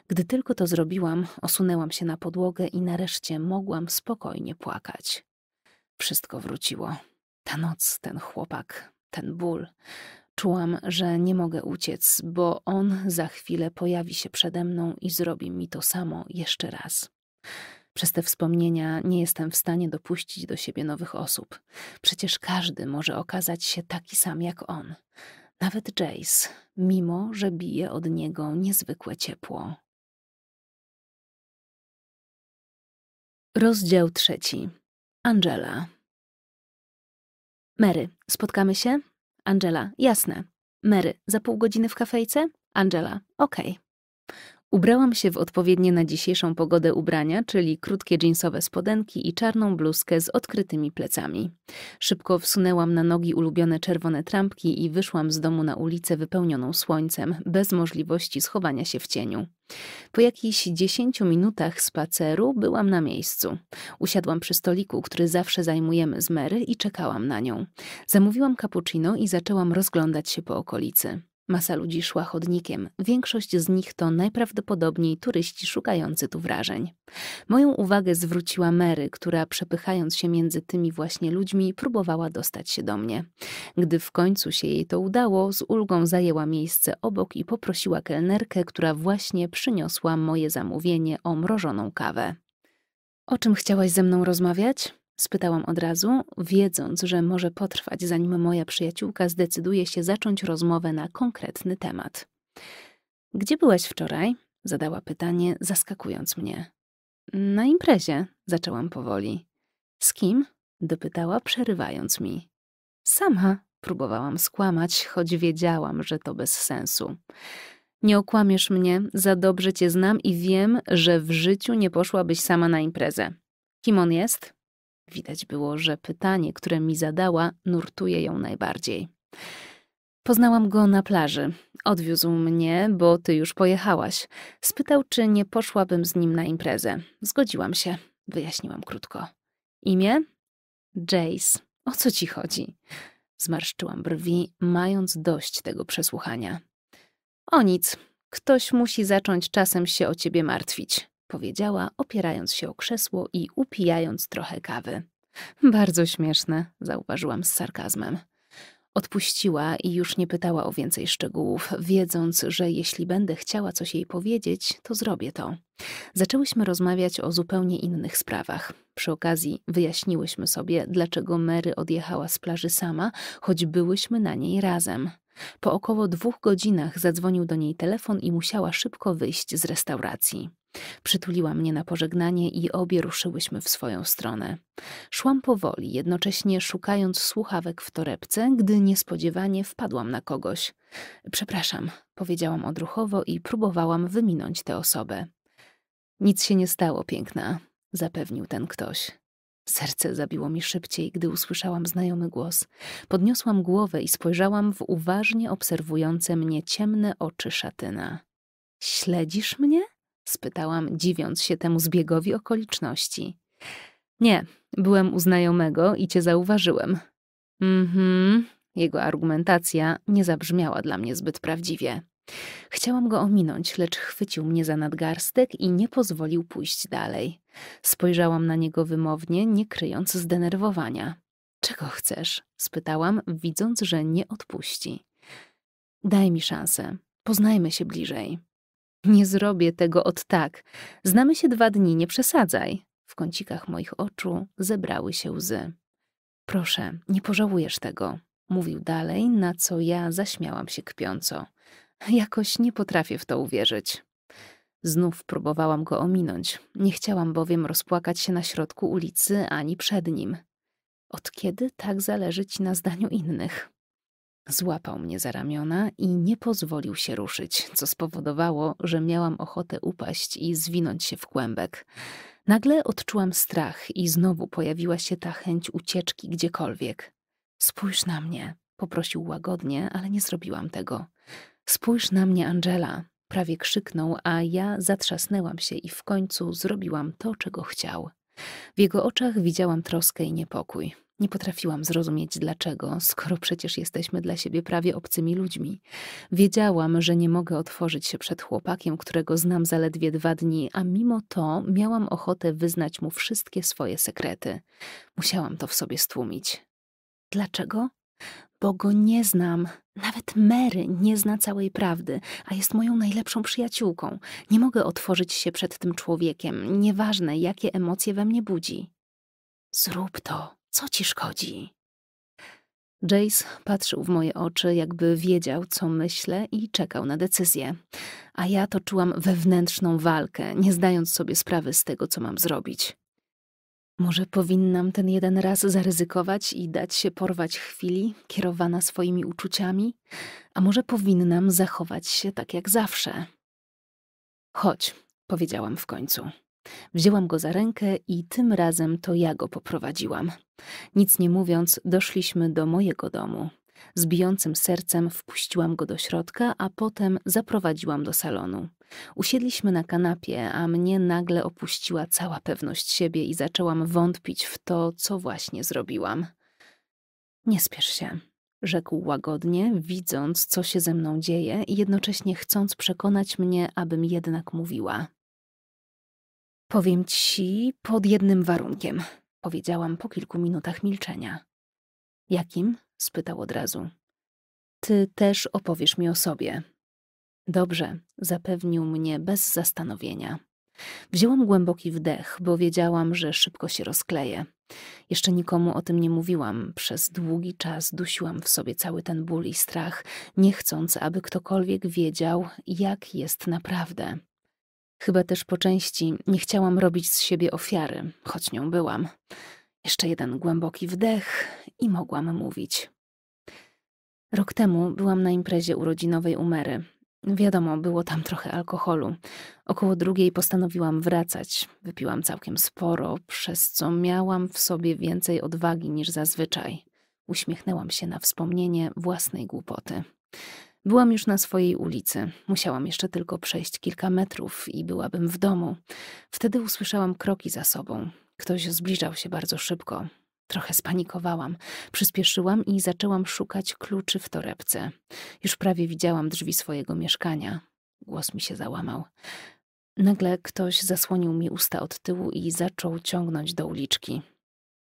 Gdy tylko to zrobiłam, osunęłam się na podłogę i nareszcie mogłam spokojnie płakać. Wszystko wróciło. Ta noc, ten chłopak, ten ból. Czułam, że nie mogę uciec, bo on za chwilę pojawi się przede mną i zrobi mi to samo jeszcze raz. Przez te wspomnienia nie jestem w stanie dopuścić do siebie nowych osób. Przecież każdy może okazać się taki sam jak on. Nawet Jace, mimo że bije od niego niezwykłe ciepło. Rozdział trzeci. Angela. Mary, spotkamy się? Angela, jasne. Mary, za pół godziny w kafejce? Angela, okej. Okay. Ubrałam się w odpowiednie na dzisiejszą pogodę ubrania, czyli krótkie jeansowe spodenki i czarną bluzkę z odkrytymi plecami. Szybko wsunęłam na nogi ulubione czerwone trampki i wyszłam z domu na ulicę wypełnioną słońcem, bez możliwości schowania się w cieniu. Po jakichś dziesięciu minutach spaceru byłam na miejscu. Usiadłam przy stoliku, który zawsze zajmujemy z Mary i czekałam na nią. Zamówiłam cappuccino i zaczęłam rozglądać się po okolicy. Masa ludzi szła chodnikiem. Większość z nich to najprawdopodobniej turyści szukający tu wrażeń. Moją uwagę zwróciła Mary, która przepychając się między tymi właśnie ludźmi próbowała dostać się do mnie. Gdy w końcu się jej to udało, z ulgą zajęła miejsce obok i poprosiła kelnerkę, która właśnie przyniosła moje zamówienie o mrożoną kawę. O czym chciałaś ze mną rozmawiać? Spytałam od razu, wiedząc, że może potrwać, zanim moja przyjaciółka zdecyduje się zacząć rozmowę na konkretny temat. Gdzie byłaś wczoraj? zadała pytanie, zaskakując mnie. Na imprezie, zaczęłam powoli. Z kim? dopytała, przerywając mi. Sama, próbowałam skłamać, choć wiedziałam, że to bez sensu. Nie okłamiesz mnie, za dobrze cię znam i wiem, że w życiu nie poszłabyś sama na imprezę. Kim on jest? Widać było, że pytanie, które mi zadała, nurtuje ją najbardziej. Poznałam go na plaży. Odwiózł mnie, bo ty już pojechałaś. Spytał, czy nie poszłabym z nim na imprezę. Zgodziłam się, wyjaśniłam krótko. Imię? Jace. O co ci chodzi? Zmarszczyłam brwi, mając dość tego przesłuchania. O nic. Ktoś musi zacząć czasem się o ciebie martwić powiedziała, opierając się o krzesło i upijając trochę kawy. Bardzo śmieszne, zauważyłam z sarkazmem. Odpuściła i już nie pytała o więcej szczegółów, wiedząc, że jeśli będę chciała coś jej powiedzieć, to zrobię to. Zaczęłyśmy rozmawiać o zupełnie innych sprawach. Przy okazji wyjaśniłyśmy sobie, dlaczego Mary odjechała z plaży sama, choć byłyśmy na niej razem. Po około dwóch godzinach zadzwonił do niej telefon i musiała szybko wyjść z restauracji. Przytuliła mnie na pożegnanie i obie ruszyłyśmy w swoją stronę. Szłam powoli, jednocześnie szukając słuchawek w torebce, gdy niespodziewanie wpadłam na kogoś. Przepraszam, powiedziałam odruchowo i próbowałam wyminąć tę osobę. Nic się nie stało, piękna, zapewnił ten ktoś. Serce zabiło mi szybciej, gdy usłyszałam znajomy głos. Podniosłam głowę i spojrzałam w uważnie obserwujące mnie ciemne oczy szatyna. Śledzisz mnie? spytałam, dziwiąc się temu zbiegowi okoliczności. Nie, byłem u znajomego i cię zauważyłem. Mhm, jego argumentacja nie zabrzmiała dla mnie zbyt prawdziwie. Chciałam go ominąć, lecz chwycił mnie za nadgarstek i nie pozwolił pójść dalej. Spojrzałam na niego wymownie, nie kryjąc zdenerwowania. Czego chcesz? spytałam, widząc, że nie odpuści. Daj mi szansę, poznajmy się bliżej. Nie zrobię tego od tak. Znamy się dwa dni, nie przesadzaj. W kącikach moich oczu zebrały się łzy. Proszę, nie pożałujesz tego. Mówił dalej, na co ja zaśmiałam się kpiąco. Jakoś nie potrafię w to uwierzyć. Znów próbowałam go ominąć. Nie chciałam bowiem rozpłakać się na środku ulicy ani przed nim. Od kiedy tak zależy ci na zdaniu innych? Złapał mnie za ramiona i nie pozwolił się ruszyć, co spowodowało, że miałam ochotę upaść i zwinąć się w kłębek. Nagle odczułam strach i znowu pojawiła się ta chęć ucieczki gdziekolwiek. Spójrz na mnie, poprosił łagodnie, ale nie zrobiłam tego. Spójrz na mnie, Angela, prawie krzyknął, a ja zatrzasnęłam się i w końcu zrobiłam to, czego chciał. W jego oczach widziałam troskę i niepokój. Nie potrafiłam zrozumieć dlaczego, skoro przecież jesteśmy dla siebie prawie obcymi ludźmi. Wiedziałam, że nie mogę otworzyć się przed chłopakiem, którego znam zaledwie dwa dni, a mimo to miałam ochotę wyznać mu wszystkie swoje sekrety. Musiałam to w sobie stłumić. Dlaczego? Bo go nie znam. Nawet Mary nie zna całej prawdy, a jest moją najlepszą przyjaciółką. Nie mogę otworzyć się przed tym człowiekiem, nieważne jakie emocje we mnie budzi. Zrób to co ci szkodzi? Jace patrzył w moje oczy, jakby wiedział, co myślę i czekał na decyzję. A ja toczyłam wewnętrzną walkę, nie zdając sobie sprawy z tego, co mam zrobić. Może powinnam ten jeden raz zaryzykować i dać się porwać chwili, kierowana swoimi uczuciami, a może powinnam zachować się tak jak zawsze. Chodź, powiedziałam w końcu. Wzięłam go za rękę i tym razem to ja go poprowadziłam. Nic nie mówiąc, doszliśmy do mojego domu. Z bijącym sercem wpuściłam go do środka, a potem zaprowadziłam do salonu. Usiedliśmy na kanapie, a mnie nagle opuściła cała pewność siebie i zaczęłam wątpić w to, co właśnie zrobiłam. Nie spiesz się, rzekł łagodnie, widząc, co się ze mną dzieje i jednocześnie chcąc przekonać mnie, abym jednak mówiła. Powiem ci pod jednym warunkiem, powiedziałam po kilku minutach milczenia. Jakim? spytał od razu. Ty też opowiesz mi o sobie. Dobrze, zapewnił mnie bez zastanowienia. Wzięłam głęboki wdech, bo wiedziałam, że szybko się rozkleję. Jeszcze nikomu o tym nie mówiłam. Przez długi czas dusiłam w sobie cały ten ból i strach, nie chcąc, aby ktokolwiek wiedział, jak jest naprawdę. Chyba też po części nie chciałam robić z siebie ofiary, choć nią byłam. Jeszcze jeden głęboki wdech i mogłam mówić. Rok temu byłam na imprezie urodzinowej Umery. Wiadomo, było tam trochę alkoholu. Około drugiej postanowiłam wracać. Wypiłam całkiem sporo, przez co miałam w sobie więcej odwagi niż zazwyczaj. Uśmiechnęłam się na wspomnienie własnej głupoty. Byłam już na swojej ulicy. Musiałam jeszcze tylko przejść kilka metrów i byłabym w domu. Wtedy usłyszałam kroki za sobą. Ktoś zbliżał się bardzo szybko. Trochę spanikowałam. Przyspieszyłam i zaczęłam szukać kluczy w torebce. Już prawie widziałam drzwi swojego mieszkania. Głos mi się załamał. Nagle ktoś zasłonił mi usta od tyłu i zaczął ciągnąć do uliczki.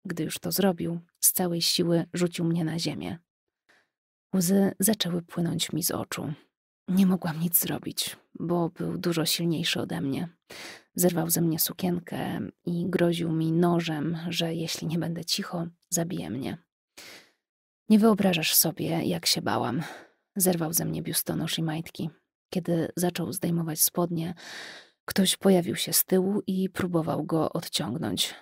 Gdy już to zrobił, z całej siły rzucił mnie na ziemię. Łzy zaczęły płynąć mi z oczu. Nie mogłam nic zrobić, bo był dużo silniejszy ode mnie. Zerwał ze mnie sukienkę i groził mi nożem, że jeśli nie będę cicho, zabije mnie. Nie wyobrażasz sobie, jak się bałam. Zerwał ze mnie biustonosz i majtki. Kiedy zaczął zdejmować spodnie, ktoś pojawił się z tyłu i próbował go odciągnąć.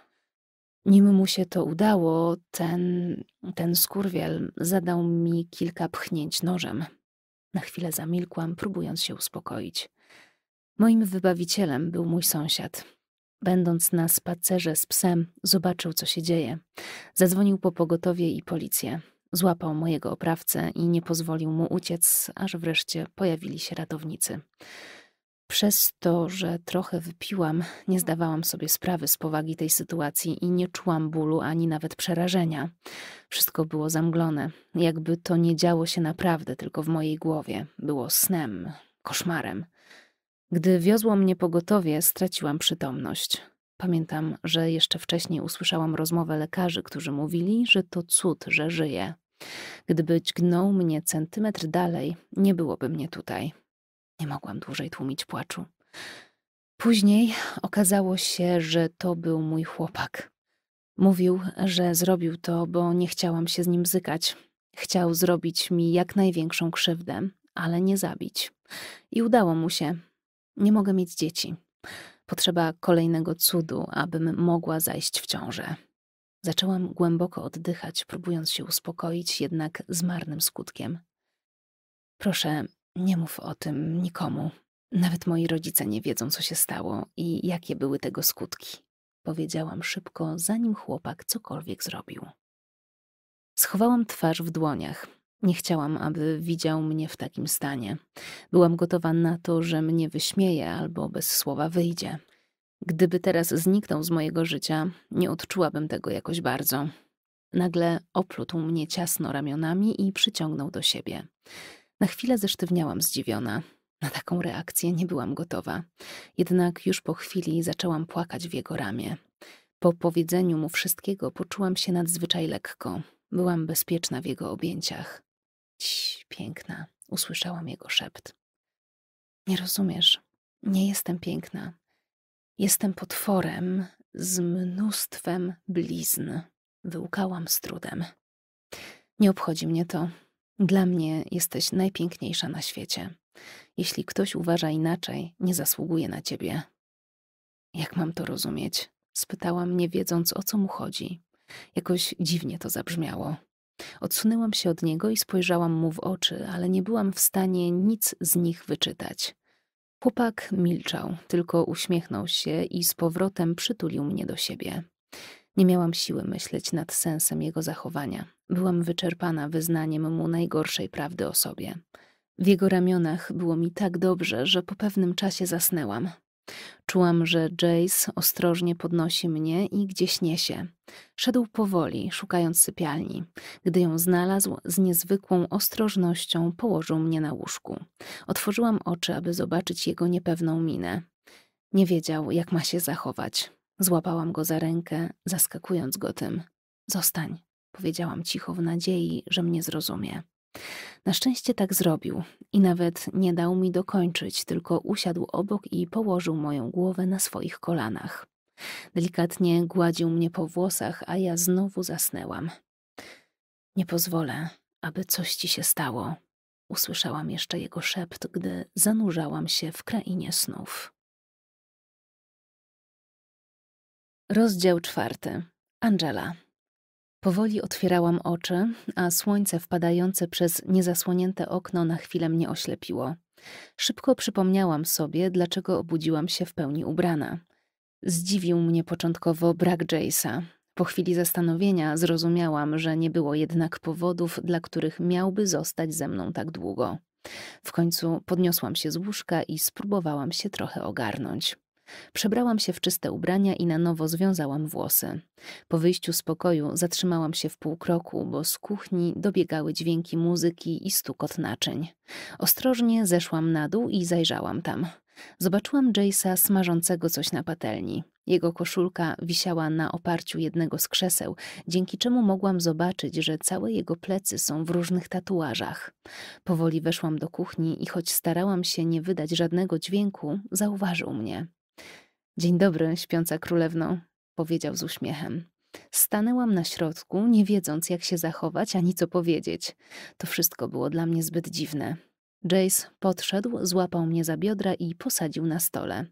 Nim mu się to udało, ten, ten skurwiel zadał mi kilka pchnięć nożem. Na chwilę zamilkłam, próbując się uspokoić. Moim wybawicielem był mój sąsiad. Będąc na spacerze z psem, zobaczył, co się dzieje. Zadzwonił po pogotowie i policję. Złapał mojego oprawcę i nie pozwolił mu uciec, aż wreszcie pojawili się ratownicy. Przez to, że trochę wypiłam, nie zdawałam sobie sprawy z powagi tej sytuacji i nie czułam bólu ani nawet przerażenia. Wszystko było zamglone, jakby to nie działo się naprawdę, tylko w mojej głowie. Było snem, koszmarem. Gdy wiozło mnie pogotowie, straciłam przytomność. Pamiętam, że jeszcze wcześniej usłyszałam rozmowę lekarzy, którzy mówili, że to cud, że żyję. Gdyby dźgnął mnie centymetr dalej, nie byłoby mnie tutaj. Nie mogłam dłużej tłumić płaczu. Później okazało się, że to był mój chłopak. Mówił, że zrobił to, bo nie chciałam się z nim zykać. Chciał zrobić mi jak największą krzywdę, ale nie zabić. I udało mu się. Nie mogę mieć dzieci. Potrzeba kolejnego cudu, abym mogła zajść w ciążę. Zaczęłam głęboko oddychać, próbując się uspokoić, jednak z marnym skutkiem. Proszę, nie mów o tym nikomu. Nawet moi rodzice nie wiedzą, co się stało i jakie były tego skutki. Powiedziałam szybko, zanim chłopak cokolwiek zrobił. Schowałam twarz w dłoniach. Nie chciałam, aby widział mnie w takim stanie. Byłam gotowa na to, że mnie wyśmieje albo bez słowa wyjdzie. Gdyby teraz zniknął z mojego życia, nie odczułabym tego jakoś bardzo. Nagle oplótł mnie ciasno ramionami i przyciągnął do siebie. Na chwilę zesztywniałam zdziwiona. Na taką reakcję nie byłam gotowa. Jednak już po chwili zaczęłam płakać w jego ramię. Po powiedzeniu mu wszystkiego poczułam się nadzwyczaj lekko. Byłam bezpieczna w jego objęciach. Ciii, piękna, usłyszałam jego szept. Nie rozumiesz, nie jestem piękna. Jestem potworem z mnóstwem blizn. Wyłkałam z trudem. Nie obchodzi mnie to. Dla mnie jesteś najpiękniejsza na świecie. Jeśli ktoś uważa inaczej, nie zasługuje na ciebie. Jak mam to rozumieć? Spytałam, nie wiedząc o co mu chodzi. Jakoś dziwnie to zabrzmiało. Odsunęłam się od niego i spojrzałam mu w oczy, ale nie byłam w stanie nic z nich wyczytać. Chłopak milczał, tylko uśmiechnął się i z powrotem przytulił mnie do siebie. Nie miałam siły myśleć nad sensem jego zachowania. Byłam wyczerpana wyznaniem mu najgorszej prawdy o sobie. W jego ramionach było mi tak dobrze, że po pewnym czasie zasnęłam. Czułam, że Jace ostrożnie podnosi mnie i gdzieś niesie. Szedł powoli, szukając sypialni. Gdy ją znalazł, z niezwykłą ostrożnością położył mnie na łóżku. Otworzyłam oczy, aby zobaczyć jego niepewną minę. Nie wiedział, jak ma się zachować. Złapałam go za rękę, zaskakując go tym. Zostań, powiedziałam cicho w nadziei, że mnie zrozumie. Na szczęście tak zrobił i nawet nie dał mi dokończyć, tylko usiadł obok i położył moją głowę na swoich kolanach. Delikatnie gładził mnie po włosach, a ja znowu zasnęłam. Nie pozwolę, aby coś ci się stało. Usłyszałam jeszcze jego szept, gdy zanurzałam się w krainie snów. Rozdział czwarty. Angela. Powoli otwierałam oczy, a słońce wpadające przez niezasłonięte okno na chwilę mnie oślepiło. Szybko przypomniałam sobie, dlaczego obudziłam się w pełni ubrana. Zdziwił mnie początkowo brak Jace'a. Po chwili zastanowienia zrozumiałam, że nie było jednak powodów, dla których miałby zostać ze mną tak długo. W końcu podniosłam się z łóżka i spróbowałam się trochę ogarnąć. Przebrałam się w czyste ubrania i na nowo związałam włosy. Po wyjściu z pokoju zatrzymałam się w pół kroku, bo z kuchni dobiegały dźwięki muzyki i stukot naczyń. Ostrożnie zeszłam na dół i zajrzałam tam. Zobaczyłam Jace'a smażącego coś na patelni. Jego koszulka wisiała na oparciu jednego z krzeseł, dzięki czemu mogłam zobaczyć, że całe jego plecy są w różnych tatuażach. Powoli weszłam do kuchni i choć starałam się nie wydać żadnego dźwięku, zauważył mnie. Dzień dobry, śpiąca królewno, powiedział z uśmiechem. Stanęłam na środku, nie wiedząc, jak się zachować ani co powiedzieć. To wszystko było dla mnie zbyt dziwne. Jace podszedł, złapał mnie za biodra i posadził na stole.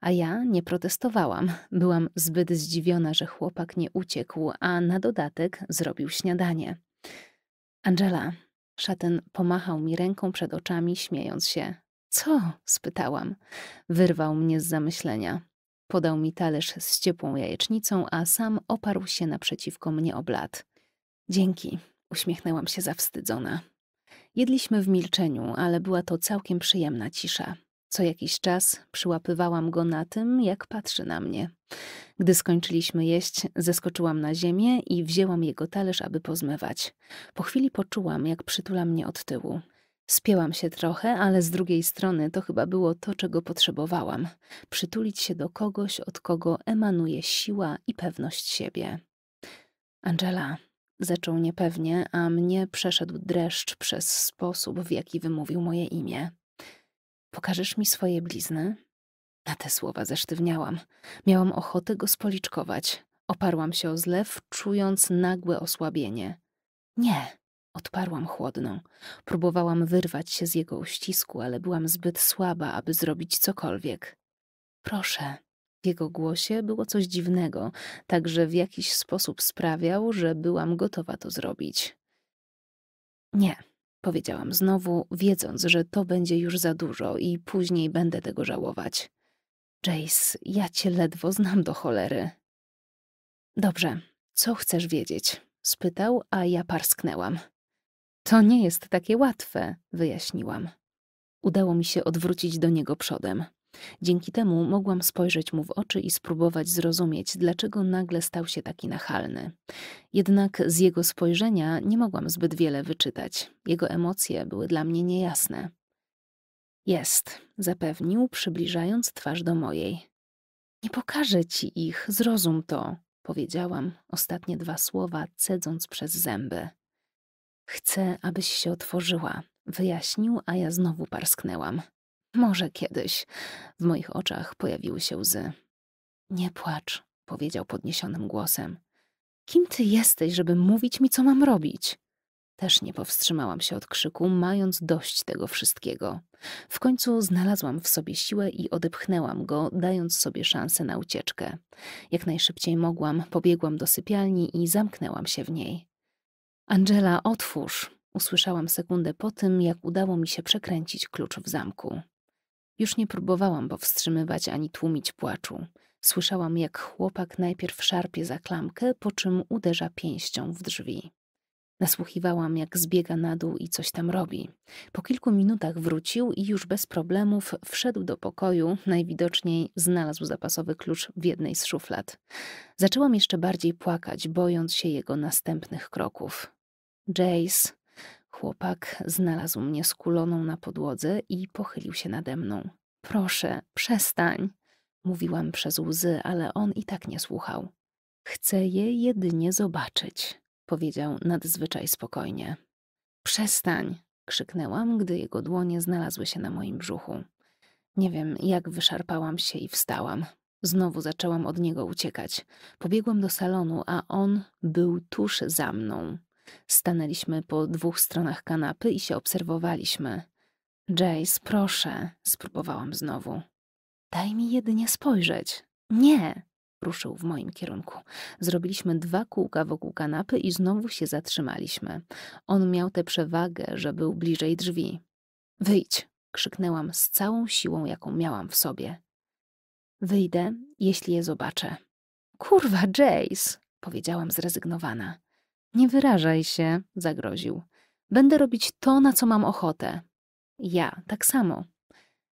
A ja nie protestowałam. Byłam zbyt zdziwiona, że chłopak nie uciekł, a na dodatek zrobił śniadanie. Angela, szaten pomachał mi ręką przed oczami, śmiejąc się. Co? spytałam. Wyrwał mnie z zamyślenia. Podał mi talerz z ciepłą jajecznicą, a sam oparł się naprzeciwko mnie oblat. Dzięki, uśmiechnęłam się zawstydzona. Jedliśmy w milczeniu, ale była to całkiem przyjemna cisza. Co jakiś czas przyłapywałam go na tym, jak patrzy na mnie. Gdy skończyliśmy jeść, zeskoczyłam na ziemię i wzięłam jego talerz, aby pozmywać. Po chwili poczułam, jak przytula mnie od tyłu. Spięłam się trochę, ale z drugiej strony to chyba było to, czego potrzebowałam przytulić się do kogoś, od kogo emanuje siła i pewność siebie. Angela zaczął niepewnie, a mnie przeszedł dreszcz przez sposób, w jaki wymówił moje imię. Pokażesz mi swoje blizny? Na te słowa zesztywniałam. Miałam ochotę go spoliczkować. Oparłam się o zlew, czując nagłe osłabienie. Nie, Odparłam chłodną. Próbowałam wyrwać się z jego uścisku, ale byłam zbyt słaba, aby zrobić cokolwiek. Proszę. W jego głosie było coś dziwnego, także w jakiś sposób sprawiał, że byłam gotowa to zrobić. Nie, powiedziałam znowu, wiedząc, że to będzie już za dużo i później będę tego żałować. Jace, ja cię ledwo znam do cholery. Dobrze, co chcesz wiedzieć? spytał, a ja parsknęłam. To nie jest takie łatwe, wyjaśniłam. Udało mi się odwrócić do niego przodem. Dzięki temu mogłam spojrzeć mu w oczy i spróbować zrozumieć, dlaczego nagle stał się taki nachalny. Jednak z jego spojrzenia nie mogłam zbyt wiele wyczytać. Jego emocje były dla mnie niejasne. Jest, zapewnił, przybliżając twarz do mojej. Nie pokażę ci ich, zrozum to, powiedziałam, ostatnie dwa słowa cedząc przez zęby. Chcę, abyś się otworzyła, wyjaśnił, a ja znowu parsknęłam. Może kiedyś. W moich oczach pojawiły się łzy. Nie płacz, powiedział podniesionym głosem. Kim ty jesteś, żeby mówić mi, co mam robić? Też nie powstrzymałam się od krzyku, mając dość tego wszystkiego. W końcu znalazłam w sobie siłę i odepchnęłam go, dając sobie szansę na ucieczkę. Jak najszybciej mogłam, pobiegłam do sypialni i zamknęłam się w niej. Angela, otwórz! Usłyszałam sekundę po tym, jak udało mi się przekręcić klucz w zamku. Już nie próbowałam powstrzymywać ani tłumić płaczu. Słyszałam, jak chłopak najpierw szarpie za klamkę, po czym uderza pięścią w drzwi. Nasłuchiwałam, jak zbiega na dół i coś tam robi. Po kilku minutach wrócił i już bez problemów wszedł do pokoju, najwidoczniej znalazł zapasowy klucz w jednej z szuflad. Zaczęłam jeszcze bardziej płakać, bojąc się jego następnych kroków. Jace, chłopak, znalazł mnie skuloną na podłodze i pochylił się nade mną. Proszę, przestań. Mówiłam przez łzy, ale on i tak nie słuchał. Chcę je jedynie zobaczyć, powiedział nadzwyczaj spokojnie. Przestań, krzyknęłam, gdy jego dłonie znalazły się na moim brzuchu. Nie wiem, jak wyszarpałam się i wstałam. Znowu zaczęłam od niego uciekać. Pobiegłam do salonu, a on był tuż za mną. Stanęliśmy po dwóch stronach kanapy i się obserwowaliśmy. Jace, proszę, spróbowałam znowu. Daj mi jedynie spojrzeć. Nie! Ruszył w moim kierunku. Zrobiliśmy dwa kółka wokół kanapy i znowu się zatrzymaliśmy. On miał tę przewagę, że był bliżej drzwi. Wyjdź! krzyknęłam z całą siłą, jaką miałam w sobie. Wyjdę, jeśli je zobaczę. Kurwa, Jace! powiedziałam zrezygnowana. Nie wyrażaj się, zagroził. Będę robić to, na co mam ochotę. Ja tak samo.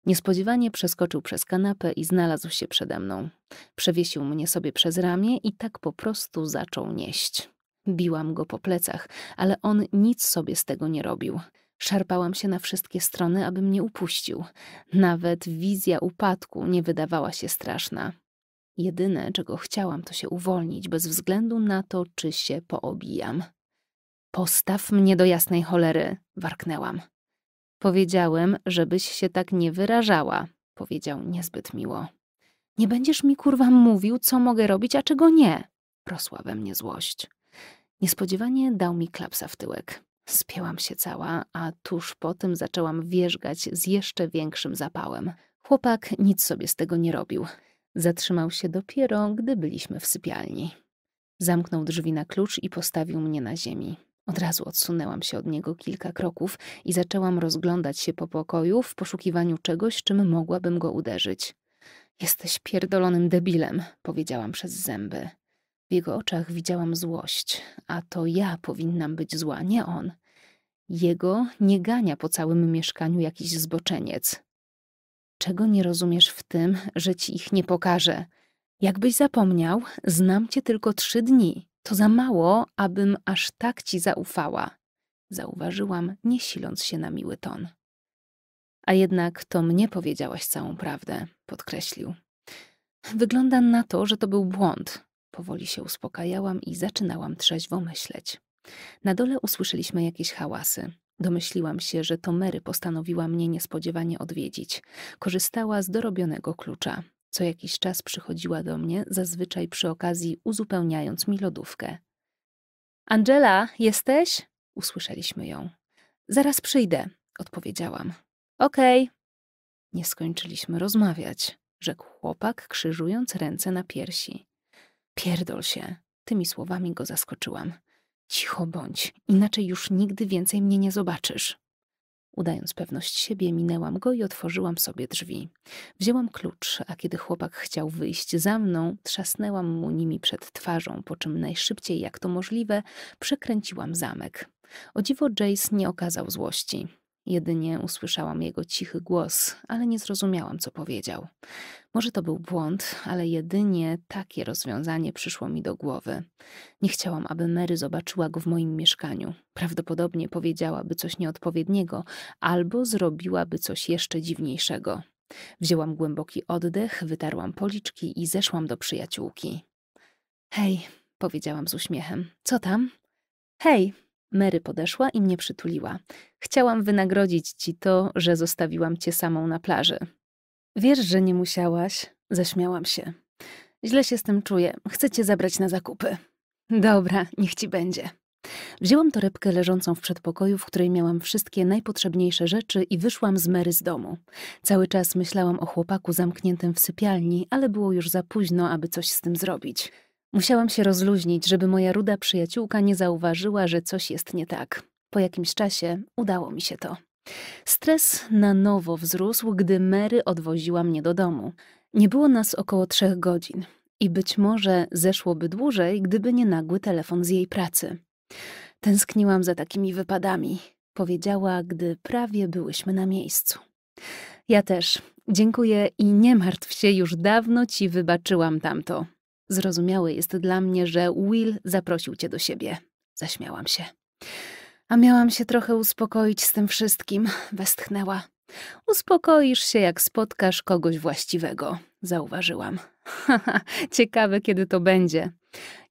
Niespodziewanie przeskoczył przez kanapę i znalazł się przede mną. Przewiesił mnie sobie przez ramię i tak po prostu zaczął nieść. Biłam go po plecach, ale on nic sobie z tego nie robił. Szarpałam się na wszystkie strony, aby mnie upuścił. Nawet wizja upadku nie wydawała się straszna. Jedyne, czego chciałam, to się uwolnić, bez względu na to, czy się poobijam. Postaw mnie do jasnej cholery, warknęłam. Powiedziałem, żebyś się tak nie wyrażała, powiedział niezbyt miło. Nie będziesz mi kurwa mówił, co mogę robić, a czego nie, rosła we mnie złość. Niespodziewanie dał mi klapsa w tyłek. Spięłam się cała, a tuż po tym zaczęłam wierzgać z jeszcze większym zapałem. Chłopak nic sobie z tego nie robił. Zatrzymał się dopiero, gdy byliśmy w sypialni. Zamknął drzwi na klucz i postawił mnie na ziemi. Od razu odsunęłam się od niego kilka kroków i zaczęłam rozglądać się po pokoju w poszukiwaniu czegoś, czym mogłabym go uderzyć. Jesteś pierdolonym debilem, powiedziałam przez zęby. W jego oczach widziałam złość, a to ja powinnam być zła, nie on. Jego nie gania po całym mieszkaniu jakiś zboczeniec. Czego nie rozumiesz w tym, że ci ich nie pokażę? Jakbyś zapomniał, znam cię tylko trzy dni. To za mało, abym aż tak ci zaufała. Zauważyłam, nie siląc się na miły ton. A jednak to mnie powiedziałaś całą prawdę, podkreślił. Wygląda na to, że to był błąd. Powoli się uspokajałam i zaczynałam trzeźwo myśleć. Na dole usłyszeliśmy jakieś hałasy. Domyśliłam się, że to Mary postanowiła mnie niespodziewanie odwiedzić. Korzystała z dorobionego klucza. Co jakiś czas przychodziła do mnie, zazwyczaj przy okazji uzupełniając mi lodówkę. Angela, jesteś? Usłyszeliśmy ją. Zaraz przyjdę, odpowiedziałam. Okej. Okay. Nie skończyliśmy rozmawiać, rzekł chłopak, krzyżując ręce na piersi. Pierdol się. Tymi słowami go zaskoczyłam. Cicho bądź, inaczej już nigdy więcej mnie nie zobaczysz. Udając pewność siebie, minęłam go i otworzyłam sobie drzwi. Wzięłam klucz, a kiedy chłopak chciał wyjść za mną, trzasnęłam mu nimi przed twarzą, po czym najszybciej jak to możliwe przekręciłam zamek. O dziwo Jace nie okazał złości. Jedynie usłyszałam jego cichy głos, ale nie zrozumiałam, co powiedział. Może to był błąd, ale jedynie takie rozwiązanie przyszło mi do głowy. Nie chciałam, aby Mary zobaczyła go w moim mieszkaniu. Prawdopodobnie powiedziałaby coś nieodpowiedniego albo zrobiłaby coś jeszcze dziwniejszego. Wzięłam głęboki oddech, wytarłam policzki i zeszłam do przyjaciółki. Hej, powiedziałam z uśmiechem. Co tam? Hej, Mary podeszła i mnie przytuliła. Chciałam wynagrodzić ci to, że zostawiłam cię samą na plaży. Wiesz, że nie musiałaś, zaśmiałam się. Źle się z tym czuję. Chcę cię zabrać na zakupy. Dobra, niech ci będzie. Wzięłam torebkę leżącą w przedpokoju, w której miałam wszystkie najpotrzebniejsze rzeczy i wyszłam z Mary z domu. Cały czas myślałam o chłopaku zamkniętym w sypialni, ale było już za późno, aby coś z tym zrobić. Musiałam się rozluźnić, żeby moja ruda przyjaciółka nie zauważyła, że coś jest nie tak. Po jakimś czasie udało mi się to. Stres na nowo wzrósł, gdy Mary odwoziła mnie do domu. Nie było nas około trzech godzin i być może zeszłoby dłużej, gdyby nie nagły telefon z jej pracy. Tęskniłam za takimi wypadami, powiedziała, gdy prawie byłyśmy na miejscu. Ja też. Dziękuję i nie martw się, już dawno ci wybaczyłam tamto, Zrozumiałe jest dla mnie, że Will zaprosił cię do siebie. Zaśmiałam się. A miałam się trochę uspokoić z tym wszystkim, westchnęła. Uspokoisz się, jak spotkasz kogoś właściwego, zauważyłam. Haha, ciekawe kiedy to będzie.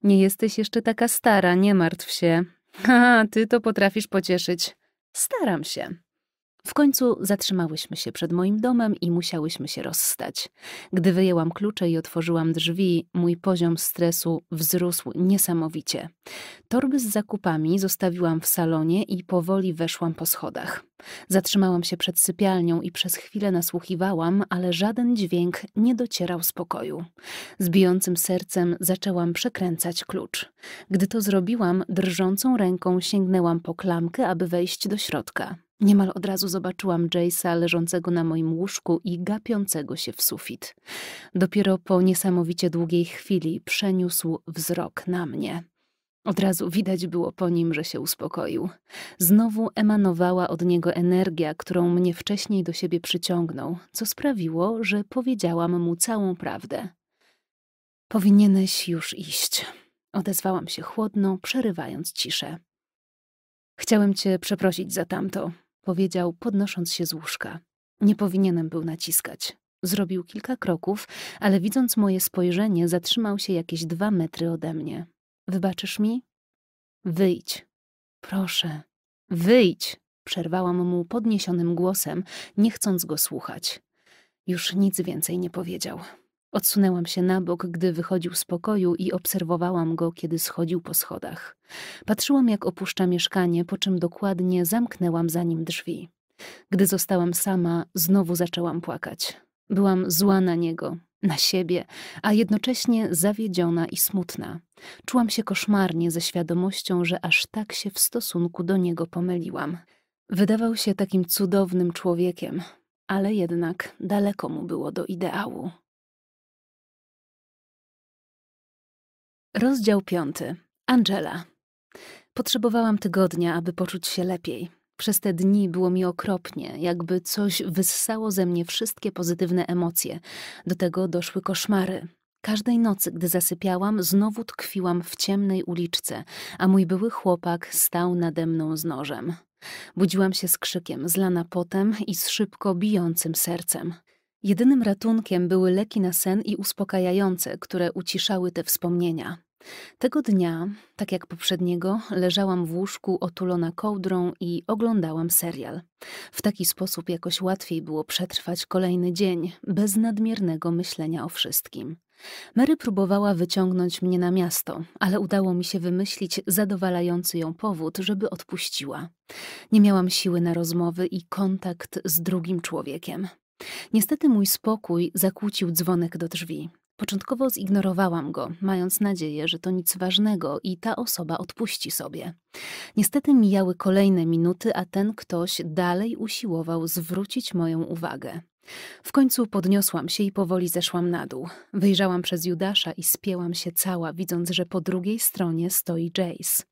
Nie jesteś jeszcze taka stara, nie martw się. Ha, ty to potrafisz pocieszyć. Staram się. W końcu zatrzymałyśmy się przed moim domem i musiałyśmy się rozstać. Gdy wyjęłam klucze i otworzyłam drzwi, mój poziom stresu wzrósł niesamowicie. Torby z zakupami zostawiłam w salonie i powoli weszłam po schodach. Zatrzymałam się przed sypialnią i przez chwilę nasłuchiwałam, ale żaden dźwięk nie docierał z pokoju. Z bijącym sercem zaczęłam przekręcać klucz. Gdy to zrobiłam, drżącą ręką sięgnęłam po klamkę, aby wejść do środka. Niemal od razu zobaczyłam Jace'a leżącego na moim łóżku i gapiącego się w sufit. Dopiero po niesamowicie długiej chwili przeniósł wzrok na mnie. Od razu widać było po nim, że się uspokoił. Znowu emanowała od niego energia, którą mnie wcześniej do siebie przyciągnął, co sprawiło, że powiedziałam mu całą prawdę. Powinieneś już iść, odezwałam się chłodno, przerywając ciszę. Chciałem cię przeprosić za tamto, powiedział, podnosząc się z łóżka. Nie powinienem był naciskać. Zrobił kilka kroków, ale widząc moje spojrzenie, zatrzymał się jakieś dwa metry ode mnie. Wybaczysz mi? Wyjdź. Proszę. Wyjdź! Przerwałam mu podniesionym głosem, nie chcąc go słuchać. Już nic więcej nie powiedział. Odsunęłam się na bok, gdy wychodził z pokoju i obserwowałam go, kiedy schodził po schodach. Patrzyłam, jak opuszcza mieszkanie, po czym dokładnie zamknęłam za nim drzwi. Gdy zostałam sama, znowu zaczęłam płakać. Byłam zła na niego, na siebie, a jednocześnie zawiedziona i smutna. Czułam się koszmarnie ze świadomością, że aż tak się w stosunku do niego pomyliłam. Wydawał się takim cudownym człowiekiem, ale jednak daleko mu było do ideału. Rozdział piąty. Angela. Potrzebowałam tygodnia, aby poczuć się lepiej. Przez te dni było mi okropnie, jakby coś wyssało ze mnie wszystkie pozytywne emocje. Do tego doszły koszmary. Każdej nocy, gdy zasypiałam, znowu tkwiłam w ciemnej uliczce, a mój były chłopak stał nade mną z nożem. Budziłam się z krzykiem, zlana potem i z szybko bijącym sercem. Jedynym ratunkiem były leki na sen i uspokajające, które uciszały te wspomnienia. Tego dnia, tak jak poprzedniego, leżałam w łóżku otulona kołdrą i oglądałam serial. W taki sposób jakoś łatwiej było przetrwać kolejny dzień, bez nadmiernego myślenia o wszystkim. Mary próbowała wyciągnąć mnie na miasto, ale udało mi się wymyślić zadowalający ją powód, żeby odpuściła. Nie miałam siły na rozmowy i kontakt z drugim człowiekiem. Niestety mój spokój zakłócił dzwonek do drzwi. Początkowo zignorowałam go, mając nadzieję, że to nic ważnego i ta osoba odpuści sobie. Niestety mijały kolejne minuty, a ten ktoś dalej usiłował zwrócić moją uwagę. W końcu podniosłam się i powoli zeszłam na dół. Wyjrzałam przez Judasza i spięłam się cała, widząc, że po drugiej stronie stoi Jace.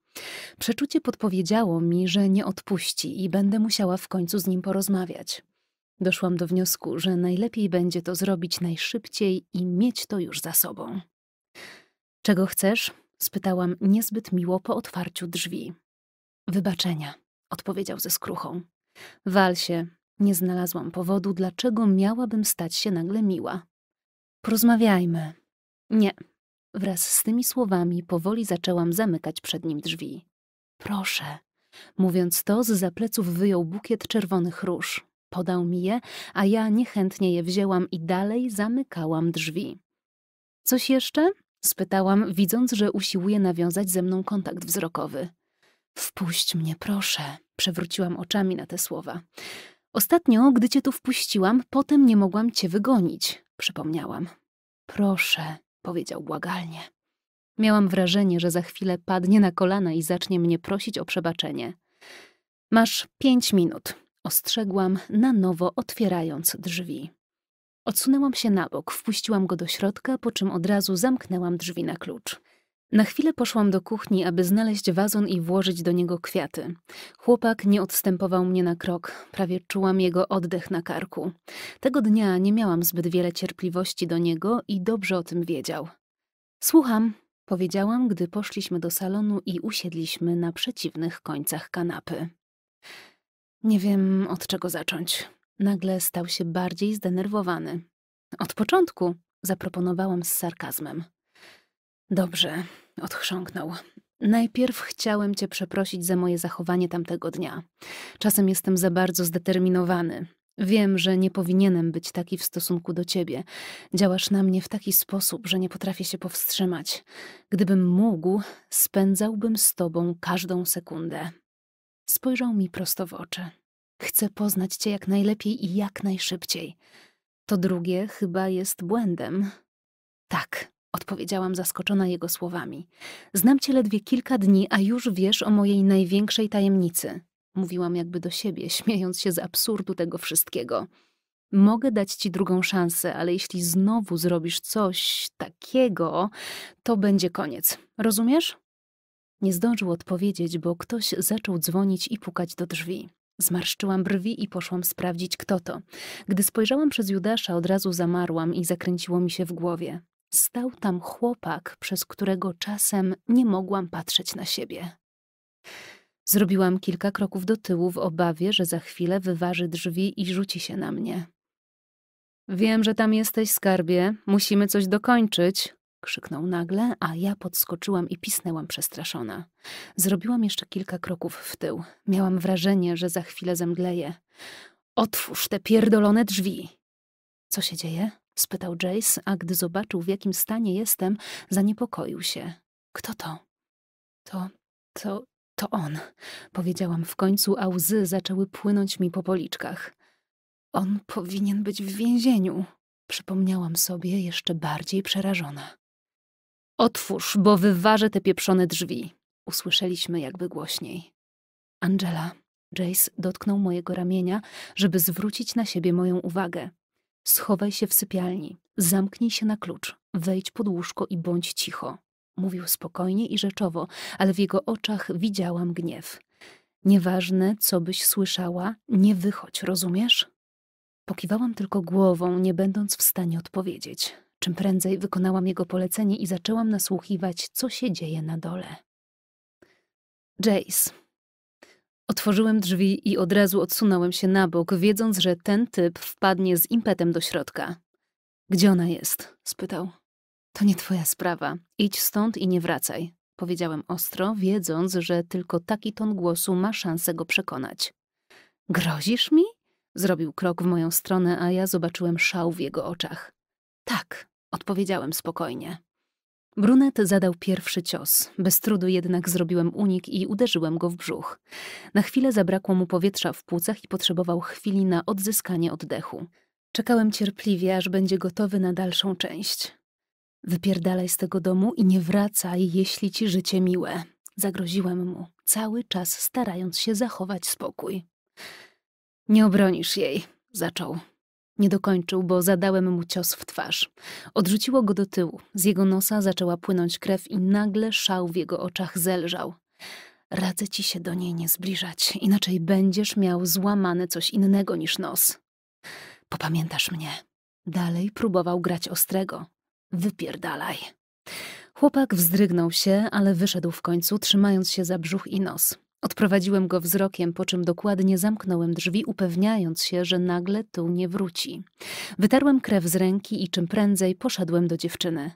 Przeczucie podpowiedziało mi, że nie odpuści i będę musiała w końcu z nim porozmawiać. Doszłam do wniosku, że najlepiej będzie to zrobić najszybciej i mieć to już za sobą. Czego chcesz? spytałam niezbyt miło po otwarciu drzwi. Wybaczenia, odpowiedział ze skruchą. Wal się, nie znalazłam powodu, dlaczego miałabym stać się nagle miła. Porozmawiajmy. Nie. Wraz z tymi słowami powoli zaczęłam zamykać przed nim drzwi. Proszę. Mówiąc to, z zapleców wyjął bukiet czerwonych róż. Podał mi je, a ja niechętnie je wzięłam i dalej zamykałam drzwi. Coś jeszcze? spytałam, widząc, że usiłuje nawiązać ze mną kontakt wzrokowy. Wpuść mnie, proszę, przewróciłam oczami na te słowa. Ostatnio, gdy cię tu wpuściłam, potem nie mogłam cię wygonić, przypomniałam. Proszę, powiedział błagalnie. Miałam wrażenie, że za chwilę padnie na kolana i zacznie mnie prosić o przebaczenie. Masz pięć minut, ostrzegłam, na nowo otwierając drzwi. Odsunęłam się na bok, wpuściłam go do środka, po czym od razu zamknęłam drzwi na klucz. Na chwilę poszłam do kuchni, aby znaleźć wazon i włożyć do niego kwiaty. Chłopak nie odstępował mnie na krok, prawie czułam jego oddech na karku. Tego dnia nie miałam zbyt wiele cierpliwości do niego i dobrze o tym wiedział. Słucham, powiedziałam, gdy poszliśmy do salonu i usiedliśmy na przeciwnych końcach kanapy. Nie wiem, od czego zacząć. Nagle stał się bardziej zdenerwowany. Od początku zaproponowałam z sarkazmem. Dobrze, odchrząknął. Najpierw chciałem cię przeprosić za moje zachowanie tamtego dnia. Czasem jestem za bardzo zdeterminowany. Wiem, że nie powinienem być taki w stosunku do ciebie. Działasz na mnie w taki sposób, że nie potrafię się powstrzymać. Gdybym mógł, spędzałbym z tobą każdą sekundę. Spojrzał mi prosto w oczy. Chcę poznać cię jak najlepiej i jak najszybciej. To drugie chyba jest błędem. Tak, odpowiedziałam zaskoczona jego słowami. Znam cię ledwie kilka dni, a już wiesz o mojej największej tajemnicy. Mówiłam jakby do siebie, śmiejąc się z absurdu tego wszystkiego. Mogę dać ci drugą szansę, ale jeśli znowu zrobisz coś takiego, to będzie koniec. Rozumiesz? Nie zdążył odpowiedzieć, bo ktoś zaczął dzwonić i pukać do drzwi. Zmarszczyłam brwi i poszłam sprawdzić, kto to. Gdy spojrzałam przez Judasza, od razu zamarłam i zakręciło mi się w głowie. Stał tam chłopak, przez którego czasem nie mogłam patrzeć na siebie. Zrobiłam kilka kroków do tyłu w obawie, że za chwilę wyważy drzwi i rzuci się na mnie. Wiem, że tam jesteś, skarbie. Musimy coś dokończyć, krzyknął nagle, a ja podskoczyłam i pisnęłam przestraszona. Zrobiłam jeszcze kilka kroków w tył. Miałam wrażenie, że za chwilę zemdleję. Otwórz te pierdolone drzwi! Co się dzieje? spytał Jace, a gdy zobaczył, w jakim stanie jestem, zaniepokoił się. Kto to? To, to, to on, powiedziałam w końcu, a łzy zaczęły płynąć mi po policzkach. On powinien być w więzieniu, przypomniałam sobie jeszcze bardziej przerażona. Otwórz, bo wyważę te pieprzone drzwi. Usłyszeliśmy jakby głośniej. Angela, Jace dotknął mojego ramienia, żeby zwrócić na siebie moją uwagę. Schowaj się w sypialni, zamknij się na klucz, wejdź pod łóżko i bądź cicho. Mówił spokojnie i rzeczowo, ale w jego oczach widziałam gniew. Nieważne, co byś słyszała, nie wychodź, rozumiesz? Pokiwałam tylko głową, nie będąc w stanie odpowiedzieć. Czym prędzej wykonałam jego polecenie i zaczęłam nasłuchiwać, co się dzieje na dole. Jace. Otworzyłem drzwi i od razu odsunąłem się na bok, wiedząc, że ten typ wpadnie z impetem do środka. Gdzie ona jest? spytał. To nie twoja sprawa. Idź stąd i nie wracaj, powiedziałem ostro, wiedząc, że tylko taki ton głosu ma szansę go przekonać. Grozisz mi? Zrobił krok w moją stronę, a ja zobaczyłem szał w jego oczach. Tak, Odpowiedziałem spokojnie. Brunet zadał pierwszy cios, bez trudu jednak zrobiłem unik i uderzyłem go w brzuch. Na chwilę zabrakło mu powietrza w płucach i potrzebował chwili na odzyskanie oddechu. Czekałem cierpliwie, aż będzie gotowy na dalszą część. Wypierdalaj z tego domu i nie wracaj, jeśli ci życie miłe. Zagroziłem mu, cały czas starając się zachować spokój. Nie obronisz jej, zaczął. Nie dokończył, bo zadałem mu cios w twarz. Odrzuciło go do tyłu. Z jego nosa zaczęła płynąć krew i nagle szał w jego oczach zelżał. Radzę ci się do niej nie zbliżać, inaczej będziesz miał złamane coś innego niż nos. Popamiętasz mnie. Dalej próbował grać ostrego. Wypierdalaj. Chłopak wzdrygnął się, ale wyszedł w końcu, trzymając się za brzuch i nos. Odprowadziłem go wzrokiem, po czym dokładnie zamknąłem drzwi, upewniając się, że nagle tu nie wróci. Wytarłem krew z ręki i czym prędzej poszedłem do dziewczyny.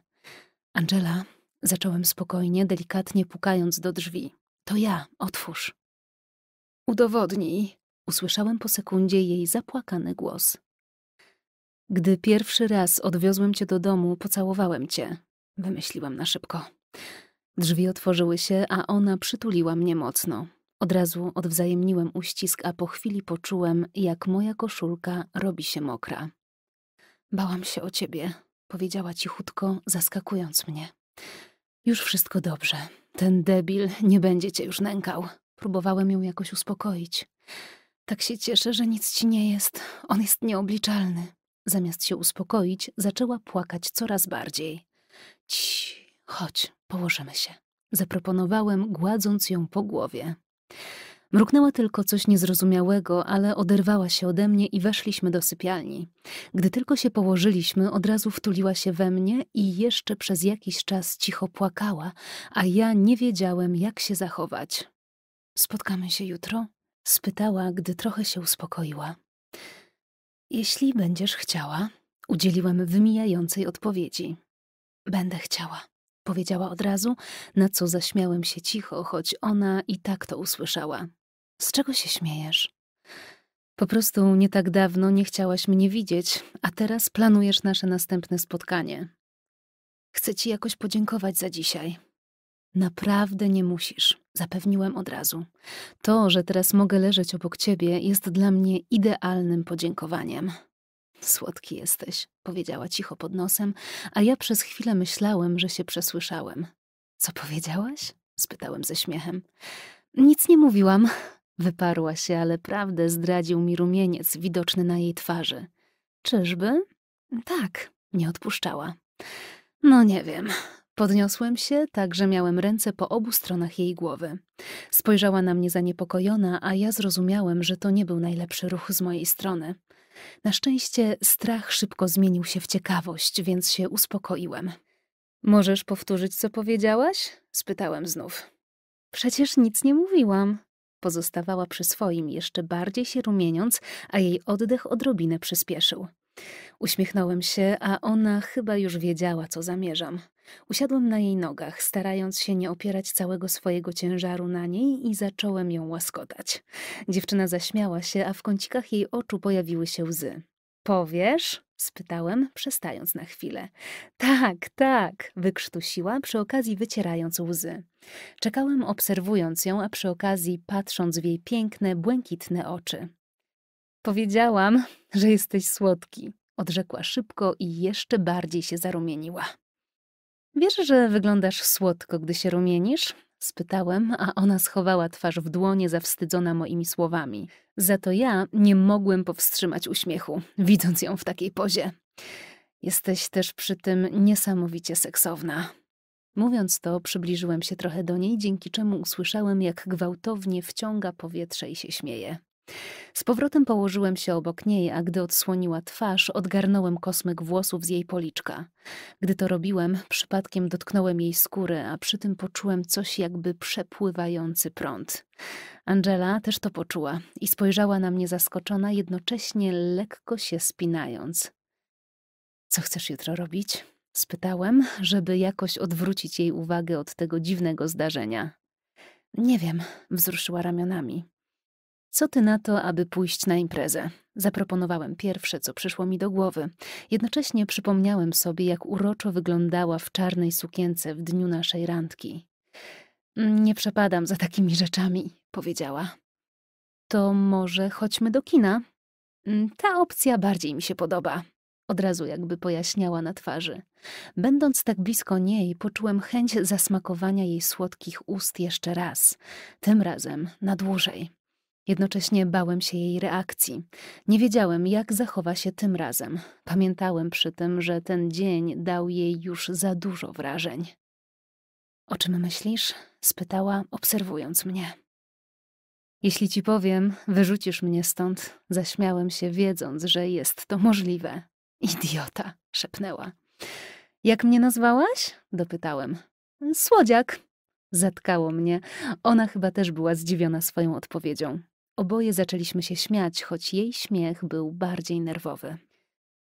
Angela, zacząłem spokojnie, delikatnie pukając do drzwi. To ja, otwórz. Udowodnij, usłyszałem po sekundzie jej zapłakany głos. Gdy pierwszy raz odwiozłem cię do domu, pocałowałem cię. Wymyśliłam na szybko. Drzwi otworzyły się, a ona przytuliła mnie mocno. Od razu odwzajemniłem uścisk, a po chwili poczułem, jak moja koszulka robi się mokra. Bałam się o ciebie, powiedziała cichutko, zaskakując mnie. Już wszystko dobrze. Ten debil nie będzie cię już nękał. Próbowałem ją jakoś uspokoić. Tak się cieszę, że nic ci nie jest. On jest nieobliczalny. Zamiast się uspokoić, zaczęła płakać coraz bardziej. Ci, chodź, położymy się. Zaproponowałem, gładząc ją po głowie. Mruknęła tylko coś niezrozumiałego, ale oderwała się ode mnie i weszliśmy do sypialni. Gdy tylko się położyliśmy, od razu wtuliła się we mnie i jeszcze przez jakiś czas cicho płakała, a ja nie wiedziałem, jak się zachować. Spotkamy się jutro? spytała, gdy trochę się uspokoiła. Jeśli będziesz chciała, udzieliłem wymijającej odpowiedzi. Będę chciała. Powiedziała od razu, na co zaśmiałem się cicho, choć ona i tak to usłyszała. Z czego się śmiejesz? Po prostu nie tak dawno nie chciałaś mnie widzieć, a teraz planujesz nasze następne spotkanie. Chcę ci jakoś podziękować za dzisiaj. Naprawdę nie musisz, zapewniłem od razu. To, że teraz mogę leżeć obok ciebie, jest dla mnie idealnym podziękowaniem. Słodki jesteś, powiedziała cicho pod nosem, a ja przez chwilę myślałem, że się przesłyszałem. Co powiedziałaś? spytałem ze śmiechem. Nic nie mówiłam, wyparła się, ale prawdę zdradził mi rumieniec widoczny na jej twarzy. Czyżby? Tak, nie odpuszczała. No nie wiem. Podniosłem się, tak że miałem ręce po obu stronach jej głowy. Spojrzała na mnie zaniepokojona, a ja zrozumiałem, że to nie był najlepszy ruch z mojej strony. Na szczęście strach szybko zmienił się w ciekawość, więc się uspokoiłem. Możesz powtórzyć, co powiedziałaś? spytałem znów. Przecież nic nie mówiłam. Pozostawała przy swoim, jeszcze bardziej się rumieniąc, a jej oddech odrobinę przyspieszył. Uśmiechnąłem się, a ona chyba już wiedziała, co zamierzam. Usiadłem na jej nogach, starając się nie opierać całego swojego ciężaru na niej i zacząłem ją łaskotać. Dziewczyna zaśmiała się, a w kącikach jej oczu pojawiły się łzy. Powiesz? spytałem, przestając na chwilę. Tak, tak, wykrztusiła, przy okazji wycierając łzy. Czekałem obserwując ją, a przy okazji patrząc w jej piękne, błękitne oczy. Powiedziałam, że jesteś słodki, odrzekła szybko i jeszcze bardziej się zarumieniła. Wiesz, że wyglądasz słodko, gdy się rumienisz? spytałem, a ona schowała twarz w dłonie, zawstydzona moimi słowami. Za to ja nie mogłem powstrzymać uśmiechu, widząc ją w takiej pozie. Jesteś też przy tym niesamowicie seksowna. Mówiąc to, przybliżyłem się trochę do niej, dzięki czemu usłyszałem, jak gwałtownie wciąga powietrze i się śmieje. Z powrotem położyłem się obok niej, a gdy odsłoniła twarz, odgarnąłem kosmyk włosów z jej policzka. Gdy to robiłem, przypadkiem dotknąłem jej skóry, a przy tym poczułem coś jakby przepływający prąd. Angela też to poczuła i spojrzała na mnie zaskoczona, jednocześnie lekko się spinając. Co chcesz jutro robić? spytałem, żeby jakoś odwrócić jej uwagę od tego dziwnego zdarzenia. Nie wiem, wzruszyła ramionami. Co ty na to, aby pójść na imprezę? Zaproponowałem pierwsze, co przyszło mi do głowy. Jednocześnie przypomniałem sobie, jak uroczo wyglądała w czarnej sukience w dniu naszej randki. Mm, nie przepadam za takimi rzeczami, powiedziała. To może chodźmy do kina? Mm, ta opcja bardziej mi się podoba. Od razu jakby pojaśniała na twarzy. Będąc tak blisko niej, poczułem chęć zasmakowania jej słodkich ust jeszcze raz, tym razem na dłużej. Jednocześnie bałem się jej reakcji. Nie wiedziałem, jak zachowa się tym razem. Pamiętałem przy tym, że ten dzień dał jej już za dużo wrażeń. O czym myślisz? spytała, obserwując mnie. Jeśli ci powiem, wyrzucisz mnie stąd, zaśmiałem się, wiedząc, że jest to możliwe. Idiota, szepnęła. Jak mnie nazwałaś? dopytałem. Słodziak, zatkało mnie. Ona chyba też była zdziwiona swoją odpowiedzią. Oboje zaczęliśmy się śmiać, choć jej śmiech był bardziej nerwowy.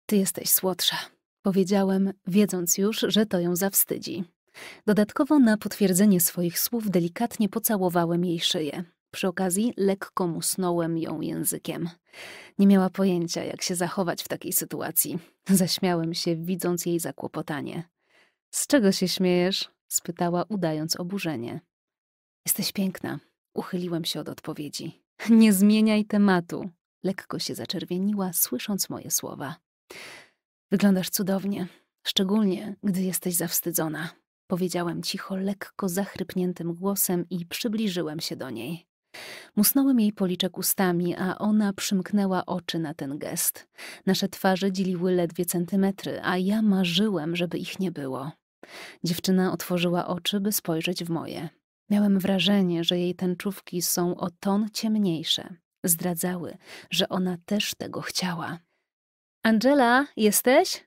Ty jesteś słodsza, powiedziałem, wiedząc już, że to ją zawstydzi. Dodatkowo na potwierdzenie swoich słów delikatnie pocałowałem jej szyję. Przy okazji lekko musnąłem ją językiem. Nie miała pojęcia, jak się zachować w takiej sytuacji. Zaśmiałem się, widząc jej zakłopotanie. Z czego się śmiejesz? spytała, udając oburzenie. Jesteś piękna. Uchyliłem się od odpowiedzi. Nie zmieniaj tematu. Lekko się zaczerwieniła, słysząc moje słowa. Wyglądasz cudownie, szczególnie gdy jesteś zawstydzona. Powiedziałem cicho, lekko zachrypniętym głosem i przybliżyłem się do niej. Musnąłem jej policzek ustami, a ona przymknęła oczy na ten gest. Nasze twarze dzieliły ledwie centymetry, a ja marzyłem, żeby ich nie było. Dziewczyna otworzyła oczy, by spojrzeć w moje. Miałem wrażenie, że jej tęczówki są o ton ciemniejsze. Zdradzały, że ona też tego chciała. Angela, jesteś?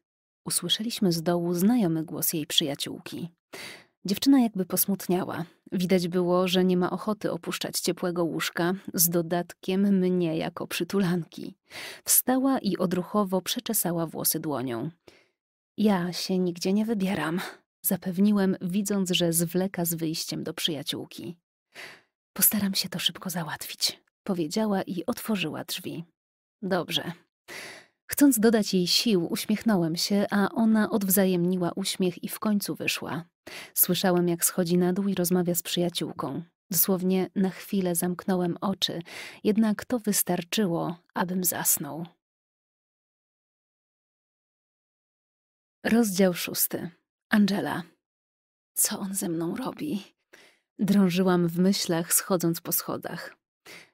Usłyszeliśmy z dołu znajomy głos jej przyjaciółki. Dziewczyna jakby posmutniała. Widać było, że nie ma ochoty opuszczać ciepłego łóżka, z dodatkiem mnie jako przytulanki. Wstała i odruchowo przeczesała włosy dłonią. Ja się nigdzie nie wybieram, zapewniłem, widząc, że zwleka z wyjściem do przyjaciółki. Postaram się to szybko załatwić, powiedziała i otworzyła drzwi. Dobrze. Chcąc dodać jej sił, uśmiechnąłem się, a ona odwzajemniła uśmiech i w końcu wyszła. Słyszałem, jak schodzi na dół i rozmawia z przyjaciółką. Dosłownie na chwilę zamknąłem oczy, jednak to wystarczyło, abym zasnął. Rozdział szósty. Angela, co on ze mną robi? Drążyłam w myślach, schodząc po schodach.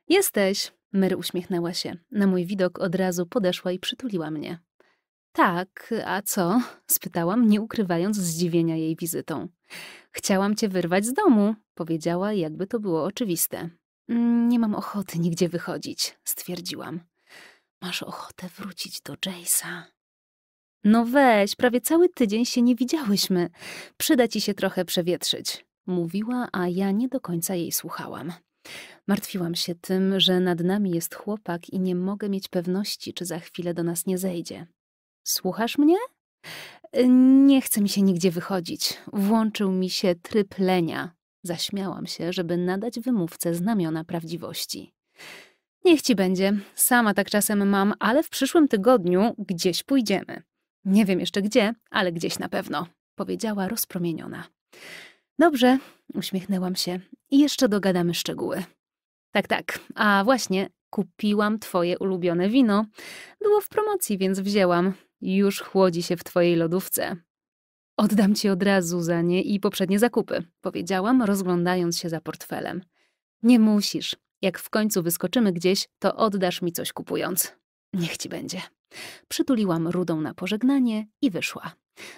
Jesteś, Mary uśmiechnęła się. Na mój widok od razu podeszła i przytuliła mnie. Tak, a co? spytałam, nie ukrywając zdziwienia jej wizytą. Chciałam cię wyrwać z domu, powiedziała, jakby to było oczywiste. Mm, nie mam ochoty nigdzie wychodzić, stwierdziłam. Masz ochotę wrócić do Jace'a, no weź, prawie cały tydzień się nie widziałyśmy. Przyda ci się trochę przewietrzyć. Mówiła, a ja nie do końca jej słuchałam. Martwiłam się tym, że nad nami jest chłopak i nie mogę mieć pewności, czy za chwilę do nas nie zejdzie. Słuchasz mnie? Y, nie chce mi się nigdzie wychodzić. Włączył mi się tryb lenia. Zaśmiałam się, żeby nadać wymówce znamiona prawdziwości. Niech ci będzie. Sama tak czasem mam, ale w przyszłym tygodniu gdzieś pójdziemy. Nie wiem jeszcze gdzie, ale gdzieś na pewno, powiedziała rozpromieniona. Dobrze, uśmiechnęłam się i jeszcze dogadamy szczegóły. Tak, tak, a właśnie kupiłam twoje ulubione wino. Było w promocji, więc wzięłam. Już chłodzi się w twojej lodówce. Oddam ci od razu za nie i poprzednie zakupy, powiedziałam, rozglądając się za portfelem. Nie musisz. Jak w końcu wyskoczymy gdzieś, to oddasz mi coś kupując. Niech ci będzie. Przytuliłam rudą na pożegnanie i wyszła.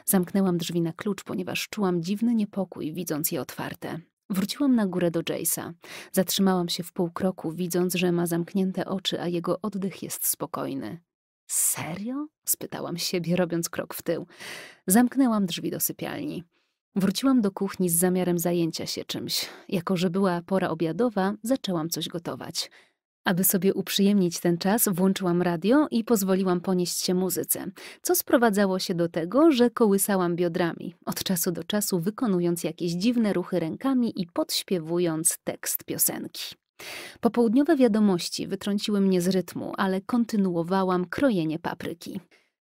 Zamknęłam drzwi na klucz, ponieważ czułam dziwny niepokój, widząc je otwarte. Wróciłam na górę do Jace'a. Zatrzymałam się w pół kroku, widząc, że ma zamknięte oczy, a jego oddech jest spokojny. Serio? spytałam siebie, robiąc krok w tył. Zamknęłam drzwi do sypialni. Wróciłam do kuchni z zamiarem zajęcia się czymś. Jako, że była pora obiadowa, zaczęłam coś gotować. Aby sobie uprzyjemnić ten czas, włączyłam radio i pozwoliłam ponieść się muzyce, co sprowadzało się do tego, że kołysałam biodrami, od czasu do czasu wykonując jakieś dziwne ruchy rękami i podśpiewując tekst piosenki. Popołudniowe wiadomości wytrąciły mnie z rytmu, ale kontynuowałam krojenie papryki.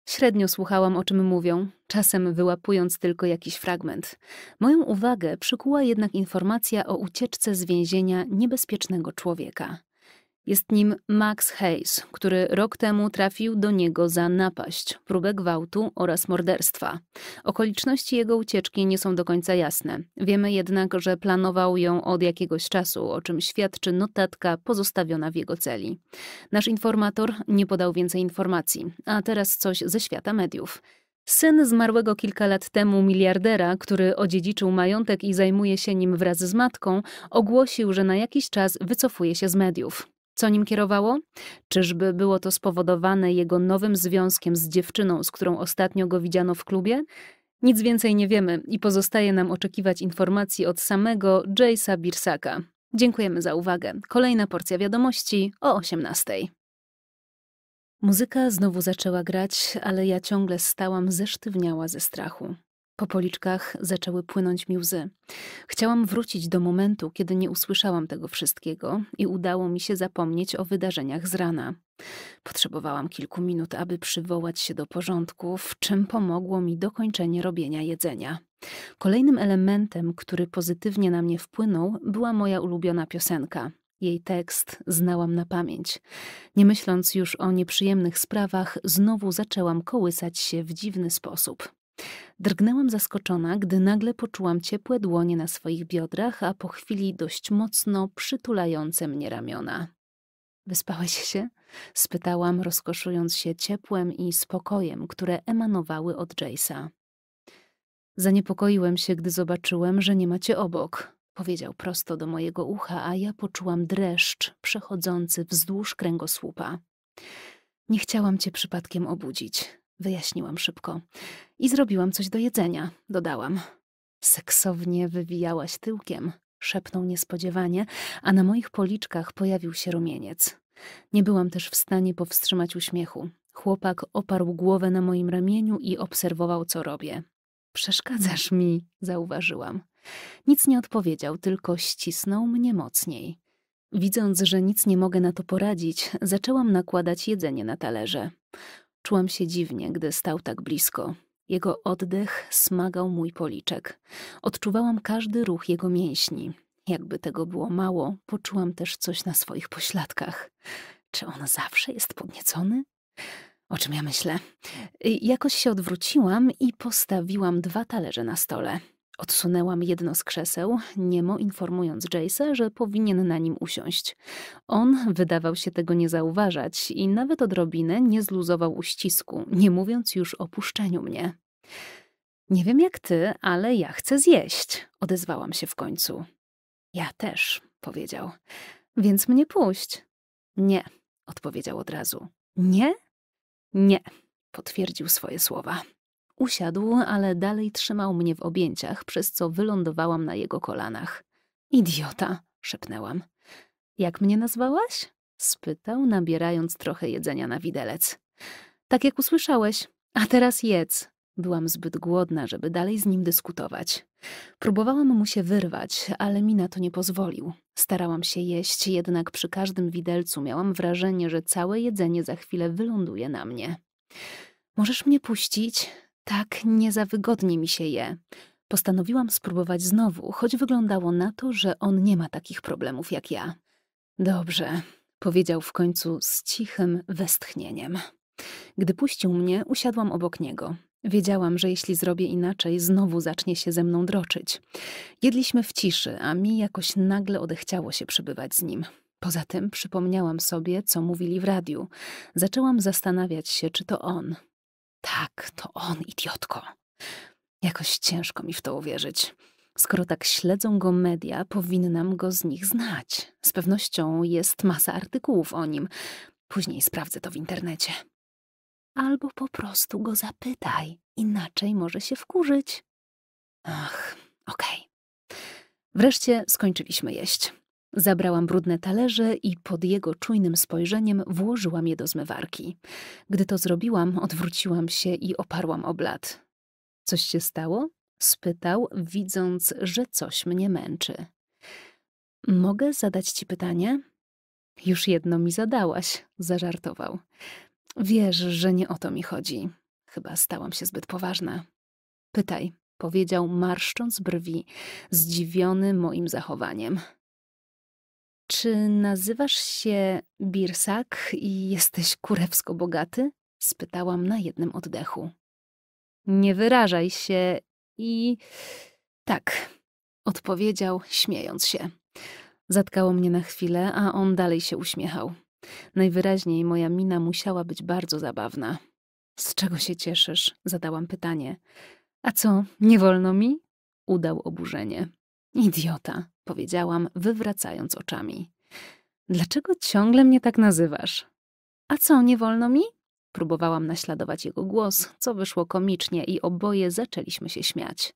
Średnio słuchałam, o czym mówią, czasem wyłapując tylko jakiś fragment. Moją uwagę przykuła jednak informacja o ucieczce z więzienia niebezpiecznego człowieka. Jest nim Max Hayes, który rok temu trafił do niego za napaść, próbę gwałtu oraz morderstwa. Okoliczności jego ucieczki nie są do końca jasne. Wiemy jednak, że planował ją od jakiegoś czasu, o czym świadczy notatka pozostawiona w jego celi. Nasz informator nie podał więcej informacji, a teraz coś ze świata mediów. Syn zmarłego kilka lat temu miliardera, który odziedziczył majątek i zajmuje się nim wraz z matką, ogłosił, że na jakiś czas wycofuje się z mediów. Co nim kierowało? Czyżby było to spowodowane jego nowym związkiem z dziewczyną, z którą ostatnio go widziano w klubie? Nic więcej nie wiemy i pozostaje nam oczekiwać informacji od samego Jace'a Birsaka. Dziękujemy za uwagę. Kolejna porcja wiadomości o 18:00. Muzyka znowu zaczęła grać, ale ja ciągle stałam zesztywniała ze strachu. Po policzkach zaczęły płynąć mi łzy. Chciałam wrócić do momentu, kiedy nie usłyszałam tego wszystkiego i udało mi się zapomnieć o wydarzeniach z rana. Potrzebowałam kilku minut, aby przywołać się do porządku, w czym pomogło mi dokończenie robienia jedzenia. Kolejnym elementem, który pozytywnie na mnie wpłynął, była moja ulubiona piosenka. Jej tekst znałam na pamięć. Nie myśląc już o nieprzyjemnych sprawach, znowu zaczęłam kołysać się w dziwny sposób. Drgnęłam zaskoczona, gdy nagle poczułam ciepłe dłonie na swoich biodrach, a po chwili dość mocno przytulające mnie ramiona. Wyspałeś się? spytałam, rozkoszując się ciepłem i spokojem, które emanowały od Jace'a. Zaniepokoiłem się, gdy zobaczyłem, że nie macie obok, powiedział prosto do mojego ucha, a ja poczułam dreszcz przechodzący wzdłuż kręgosłupa. Nie chciałam cię przypadkiem obudzić, Wyjaśniłam szybko. I zrobiłam coś do jedzenia, dodałam. Seksownie wywijałaś tyłkiem, szepnął niespodziewanie, a na moich policzkach pojawił się rumieniec. Nie byłam też w stanie powstrzymać uśmiechu. Chłopak oparł głowę na moim ramieniu i obserwował, co robię. Przeszkadzasz mi, zauważyłam. Nic nie odpowiedział, tylko ścisnął mnie mocniej. Widząc, że nic nie mogę na to poradzić, zaczęłam nakładać jedzenie na talerze. Czułam się dziwnie, gdy stał tak blisko. Jego oddech smagał mój policzek. Odczuwałam każdy ruch jego mięśni. Jakby tego było mało, poczułam też coś na swoich pośladkach. Czy on zawsze jest podniecony? O czym ja myślę? Y, jakoś się odwróciłam i postawiłam dwa talerze na stole. Odsunęłam jedno z krzeseł, niemo informując Jace'a, że powinien na nim usiąść. On wydawał się tego nie zauważać i nawet odrobinę nie zluzował uścisku, nie mówiąc już o puszczeniu mnie. Nie wiem jak ty, ale ja chcę zjeść, odezwałam się w końcu. Ja też, powiedział. Więc mnie puść. Nie, odpowiedział od razu. Nie? Nie, potwierdził swoje słowa. Usiadł, ale dalej trzymał mnie w objęciach, przez co wylądowałam na jego kolanach. Idiota, szepnęłam. Jak mnie nazwałaś? spytał, nabierając trochę jedzenia na widelec. Tak jak usłyszałeś, a teraz jedz. Byłam zbyt głodna, żeby dalej z nim dyskutować. Próbowałam mu się wyrwać, ale mi na to nie pozwolił. Starałam się jeść, jednak przy każdym widelcu miałam wrażenie, że całe jedzenie za chwilę wyląduje na mnie. Możesz mnie puścić? Tak nie za wygodnie mi się je. Postanowiłam spróbować znowu, choć wyglądało na to, że on nie ma takich problemów jak ja. Dobrze, powiedział w końcu z cichym westchnieniem. Gdy puścił mnie, usiadłam obok niego. Wiedziałam, że jeśli zrobię inaczej, znowu zacznie się ze mną droczyć. Jedliśmy w ciszy, a mi jakoś nagle odechciało się przebywać z nim. Poza tym przypomniałam sobie, co mówili w radiu. Zaczęłam zastanawiać się, czy to on. Tak, to on, idiotko. Jakoś ciężko mi w to uwierzyć. Skoro tak śledzą go media, powinnam go z nich znać. Z pewnością jest masa artykułów o nim. Później sprawdzę to w internecie. Albo po prostu go zapytaj, inaczej może się wkurzyć. Ach, okej. Okay. Wreszcie skończyliśmy jeść. Zabrałam brudne talerze i pod jego czujnym spojrzeniem włożyłam je do zmywarki. Gdy to zrobiłam, odwróciłam się i oparłam o blat. Coś się stało? spytał, widząc, że coś mnie męczy. Mogę zadać ci pytanie? Już jedno mi zadałaś, zażartował. Wiesz, że nie o to mi chodzi. Chyba stałam się zbyt poważna. Pytaj, powiedział, marszcząc brwi, zdziwiony moim zachowaniem. Czy nazywasz się Birsak i jesteś kurewsko bogaty? spytałam na jednym oddechu. Nie wyrażaj się i. Tak, odpowiedział, śmiejąc się. Zatkało mnie na chwilę, a on dalej się uśmiechał. Najwyraźniej moja mina musiała być bardzo zabawna. Z czego się cieszysz? zadałam pytanie. A co, nie wolno mi? Udał oburzenie. Idiota, powiedziałam, wywracając oczami. Dlaczego ciągle mnie tak nazywasz? A co, nie wolno mi? Próbowałam naśladować jego głos, co wyszło komicznie i oboje zaczęliśmy się śmiać.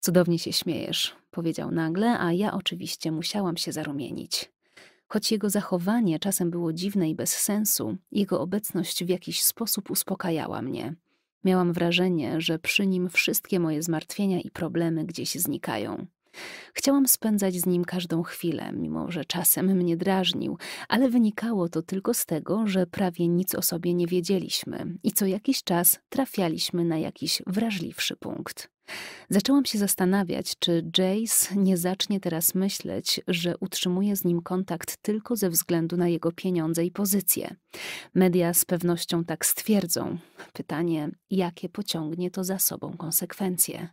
Cudownie się śmiejesz, powiedział nagle, a ja oczywiście musiałam się zarumienić. Choć jego zachowanie czasem było dziwne i bez sensu, jego obecność w jakiś sposób uspokajała mnie. Miałam wrażenie, że przy nim wszystkie moje zmartwienia i problemy gdzieś znikają. Chciałam spędzać z nim każdą chwilę, mimo że czasem mnie drażnił, ale wynikało to tylko z tego, że prawie nic o sobie nie wiedzieliśmy i co jakiś czas trafialiśmy na jakiś wrażliwszy punkt. Zaczęłam się zastanawiać, czy Jace nie zacznie teraz myśleć, że utrzymuje z nim kontakt tylko ze względu na jego pieniądze i pozycję. Media z pewnością tak stwierdzą. Pytanie, jakie pociągnie to za sobą konsekwencje.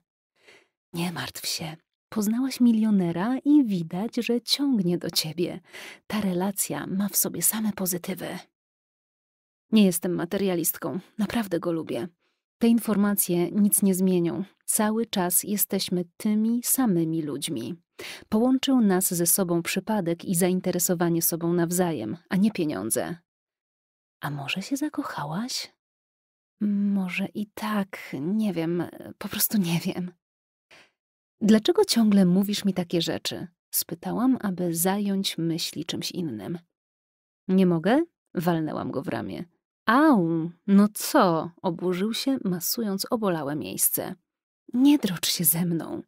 Nie martw się, Poznałaś milionera i widać, że ciągnie do ciebie. Ta relacja ma w sobie same pozytywy. Nie jestem materialistką, naprawdę go lubię. Te informacje nic nie zmienią. Cały czas jesteśmy tymi samymi ludźmi. Połączył nas ze sobą przypadek i zainteresowanie sobą nawzajem, a nie pieniądze. A może się zakochałaś? Może i tak, nie wiem, po prostu nie wiem. Dlaczego ciągle mówisz mi takie rzeczy? spytałam, aby zająć myśli czymś innym. Nie mogę? walnęłam go w ramię. Au, no co? oburzył się, masując obolałe miejsce. Nie drocz się ze mną.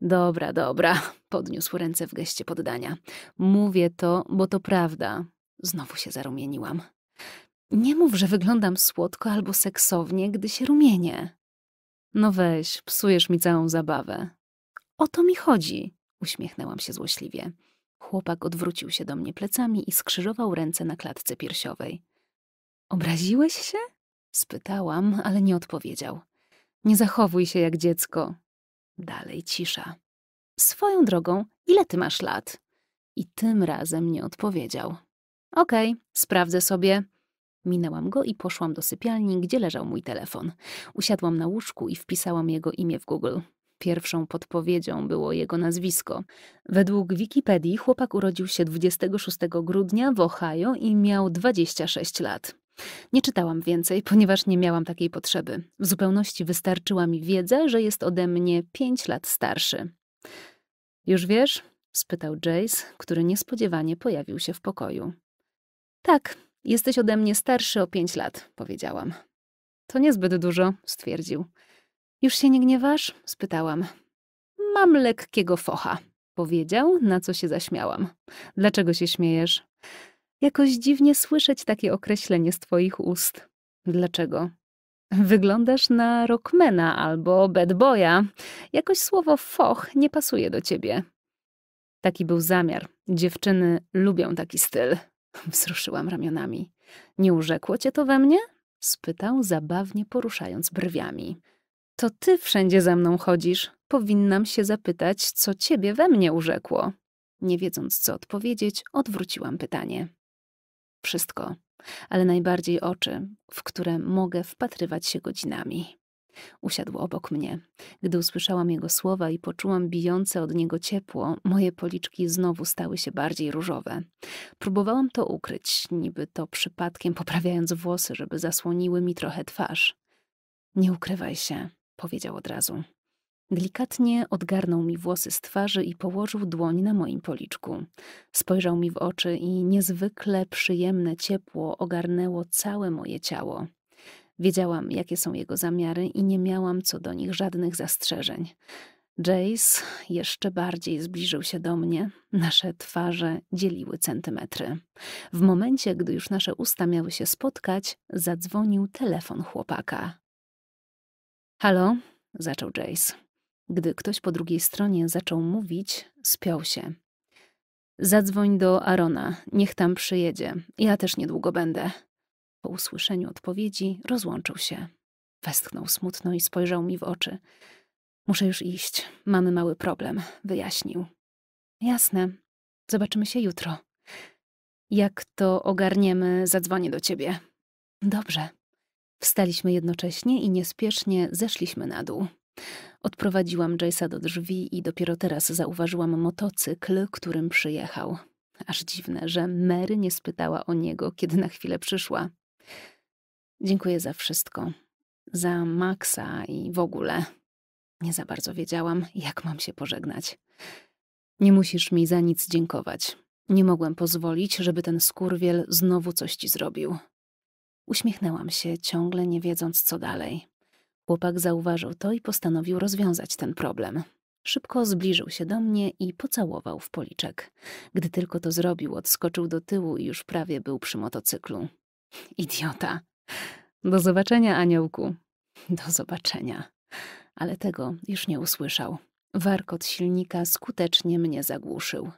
Dobra, dobra, [laughs] podniósł ręce w geście poddania. Mówię to, bo to prawda. Znowu się zarumieniłam. Nie mów, że wyglądam słodko albo seksownie, gdy się rumienię. No weź, psujesz mi całą zabawę. O to mi chodzi, uśmiechnęłam się złośliwie. Chłopak odwrócił się do mnie plecami i skrzyżował ręce na klatce piersiowej. Obraziłeś się? spytałam, ale nie odpowiedział. Nie zachowuj się jak dziecko. Dalej cisza. Swoją drogą, ile ty masz lat? I tym razem nie odpowiedział. Okej, okay, sprawdzę sobie. Minęłam go i poszłam do sypialni, gdzie leżał mój telefon. Usiadłam na łóżku i wpisałam jego imię w Google. Pierwszą podpowiedzią było jego nazwisko. Według Wikipedii chłopak urodził się 26 grudnia w Ohio i miał 26 lat. Nie czytałam więcej, ponieważ nie miałam takiej potrzeby. W zupełności wystarczyła mi wiedza, że jest ode mnie 5 lat starszy. Już wiesz? spytał Jace, który niespodziewanie pojawił się w pokoju. Tak, jesteś ode mnie starszy o 5 lat, powiedziałam. To niezbyt dużo, stwierdził. Już się nie gniewasz? spytałam. Mam lekkiego focha, powiedział, na co się zaśmiałam. Dlaczego się śmiejesz? Jakoś dziwnie słyszeć takie określenie z twoich ust. Dlaczego? Wyglądasz na rockmana albo bad boya. Jakoś słowo foch nie pasuje do ciebie. Taki był zamiar. Dziewczyny lubią taki styl. Wzruszyłam ramionami. Nie urzekło cię to we mnie? spytał, zabawnie poruszając brwiami. To ty wszędzie za mną chodzisz. Powinnam się zapytać, co ciebie we mnie urzekło. Nie wiedząc, co odpowiedzieć, odwróciłam pytanie. Wszystko, ale najbardziej oczy, w które mogę wpatrywać się godzinami. Usiadł obok mnie. Gdy usłyszałam jego słowa i poczułam bijące od niego ciepło, moje policzki znowu stały się bardziej różowe. Próbowałam to ukryć, niby to przypadkiem poprawiając włosy, żeby zasłoniły mi trochę twarz. Nie ukrywaj się, powiedział od razu. Delikatnie odgarnął mi włosy z twarzy i położył dłoń na moim policzku. Spojrzał mi w oczy i niezwykle przyjemne ciepło ogarnęło całe moje ciało. Wiedziałam, jakie są jego zamiary i nie miałam co do nich żadnych zastrzeżeń. Jace jeszcze bardziej zbliżył się do mnie. Nasze twarze dzieliły centymetry. W momencie, gdy już nasze usta miały się spotkać, zadzwonił telefon chłopaka. Halo? zaczął Jace. Gdy ktoś po drugiej stronie zaczął mówić, spiął się. Zadzwoń do Arona, niech tam przyjedzie. Ja też niedługo będę. Po usłyszeniu odpowiedzi rozłączył się. Westchnął smutno i spojrzał mi w oczy. Muszę już iść, mamy mały problem, wyjaśnił. Jasne, zobaczymy się jutro. Jak to ogarniemy, zadzwonię do ciebie. Dobrze. Wstaliśmy jednocześnie i niespiesznie zeszliśmy na dół. Odprowadziłam Jace'a do drzwi i dopiero teraz zauważyłam motocykl, którym przyjechał. Aż dziwne, że Mary nie spytała o niego, kiedy na chwilę przyszła. Dziękuję za wszystko. Za Maxa i w ogóle. Nie za bardzo wiedziałam, jak mam się pożegnać. Nie musisz mi za nic dziękować. Nie mogłem pozwolić, żeby ten skurwiel znowu coś ci zrobił. Uśmiechnęłam się, ciągle nie wiedząc co dalej. Chłopak zauważył to i postanowił rozwiązać ten problem. Szybko zbliżył się do mnie i pocałował w policzek. Gdy tylko to zrobił, odskoczył do tyłu i już prawie był przy motocyklu. Idiota. Do zobaczenia, aniołku. Do zobaczenia. Ale tego już nie usłyszał. Warkot silnika skutecznie mnie zagłuszył.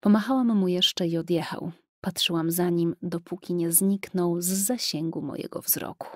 Pomachałam mu jeszcze i odjechał. Patrzyłam za nim, dopóki nie zniknął z zasięgu mojego wzroku.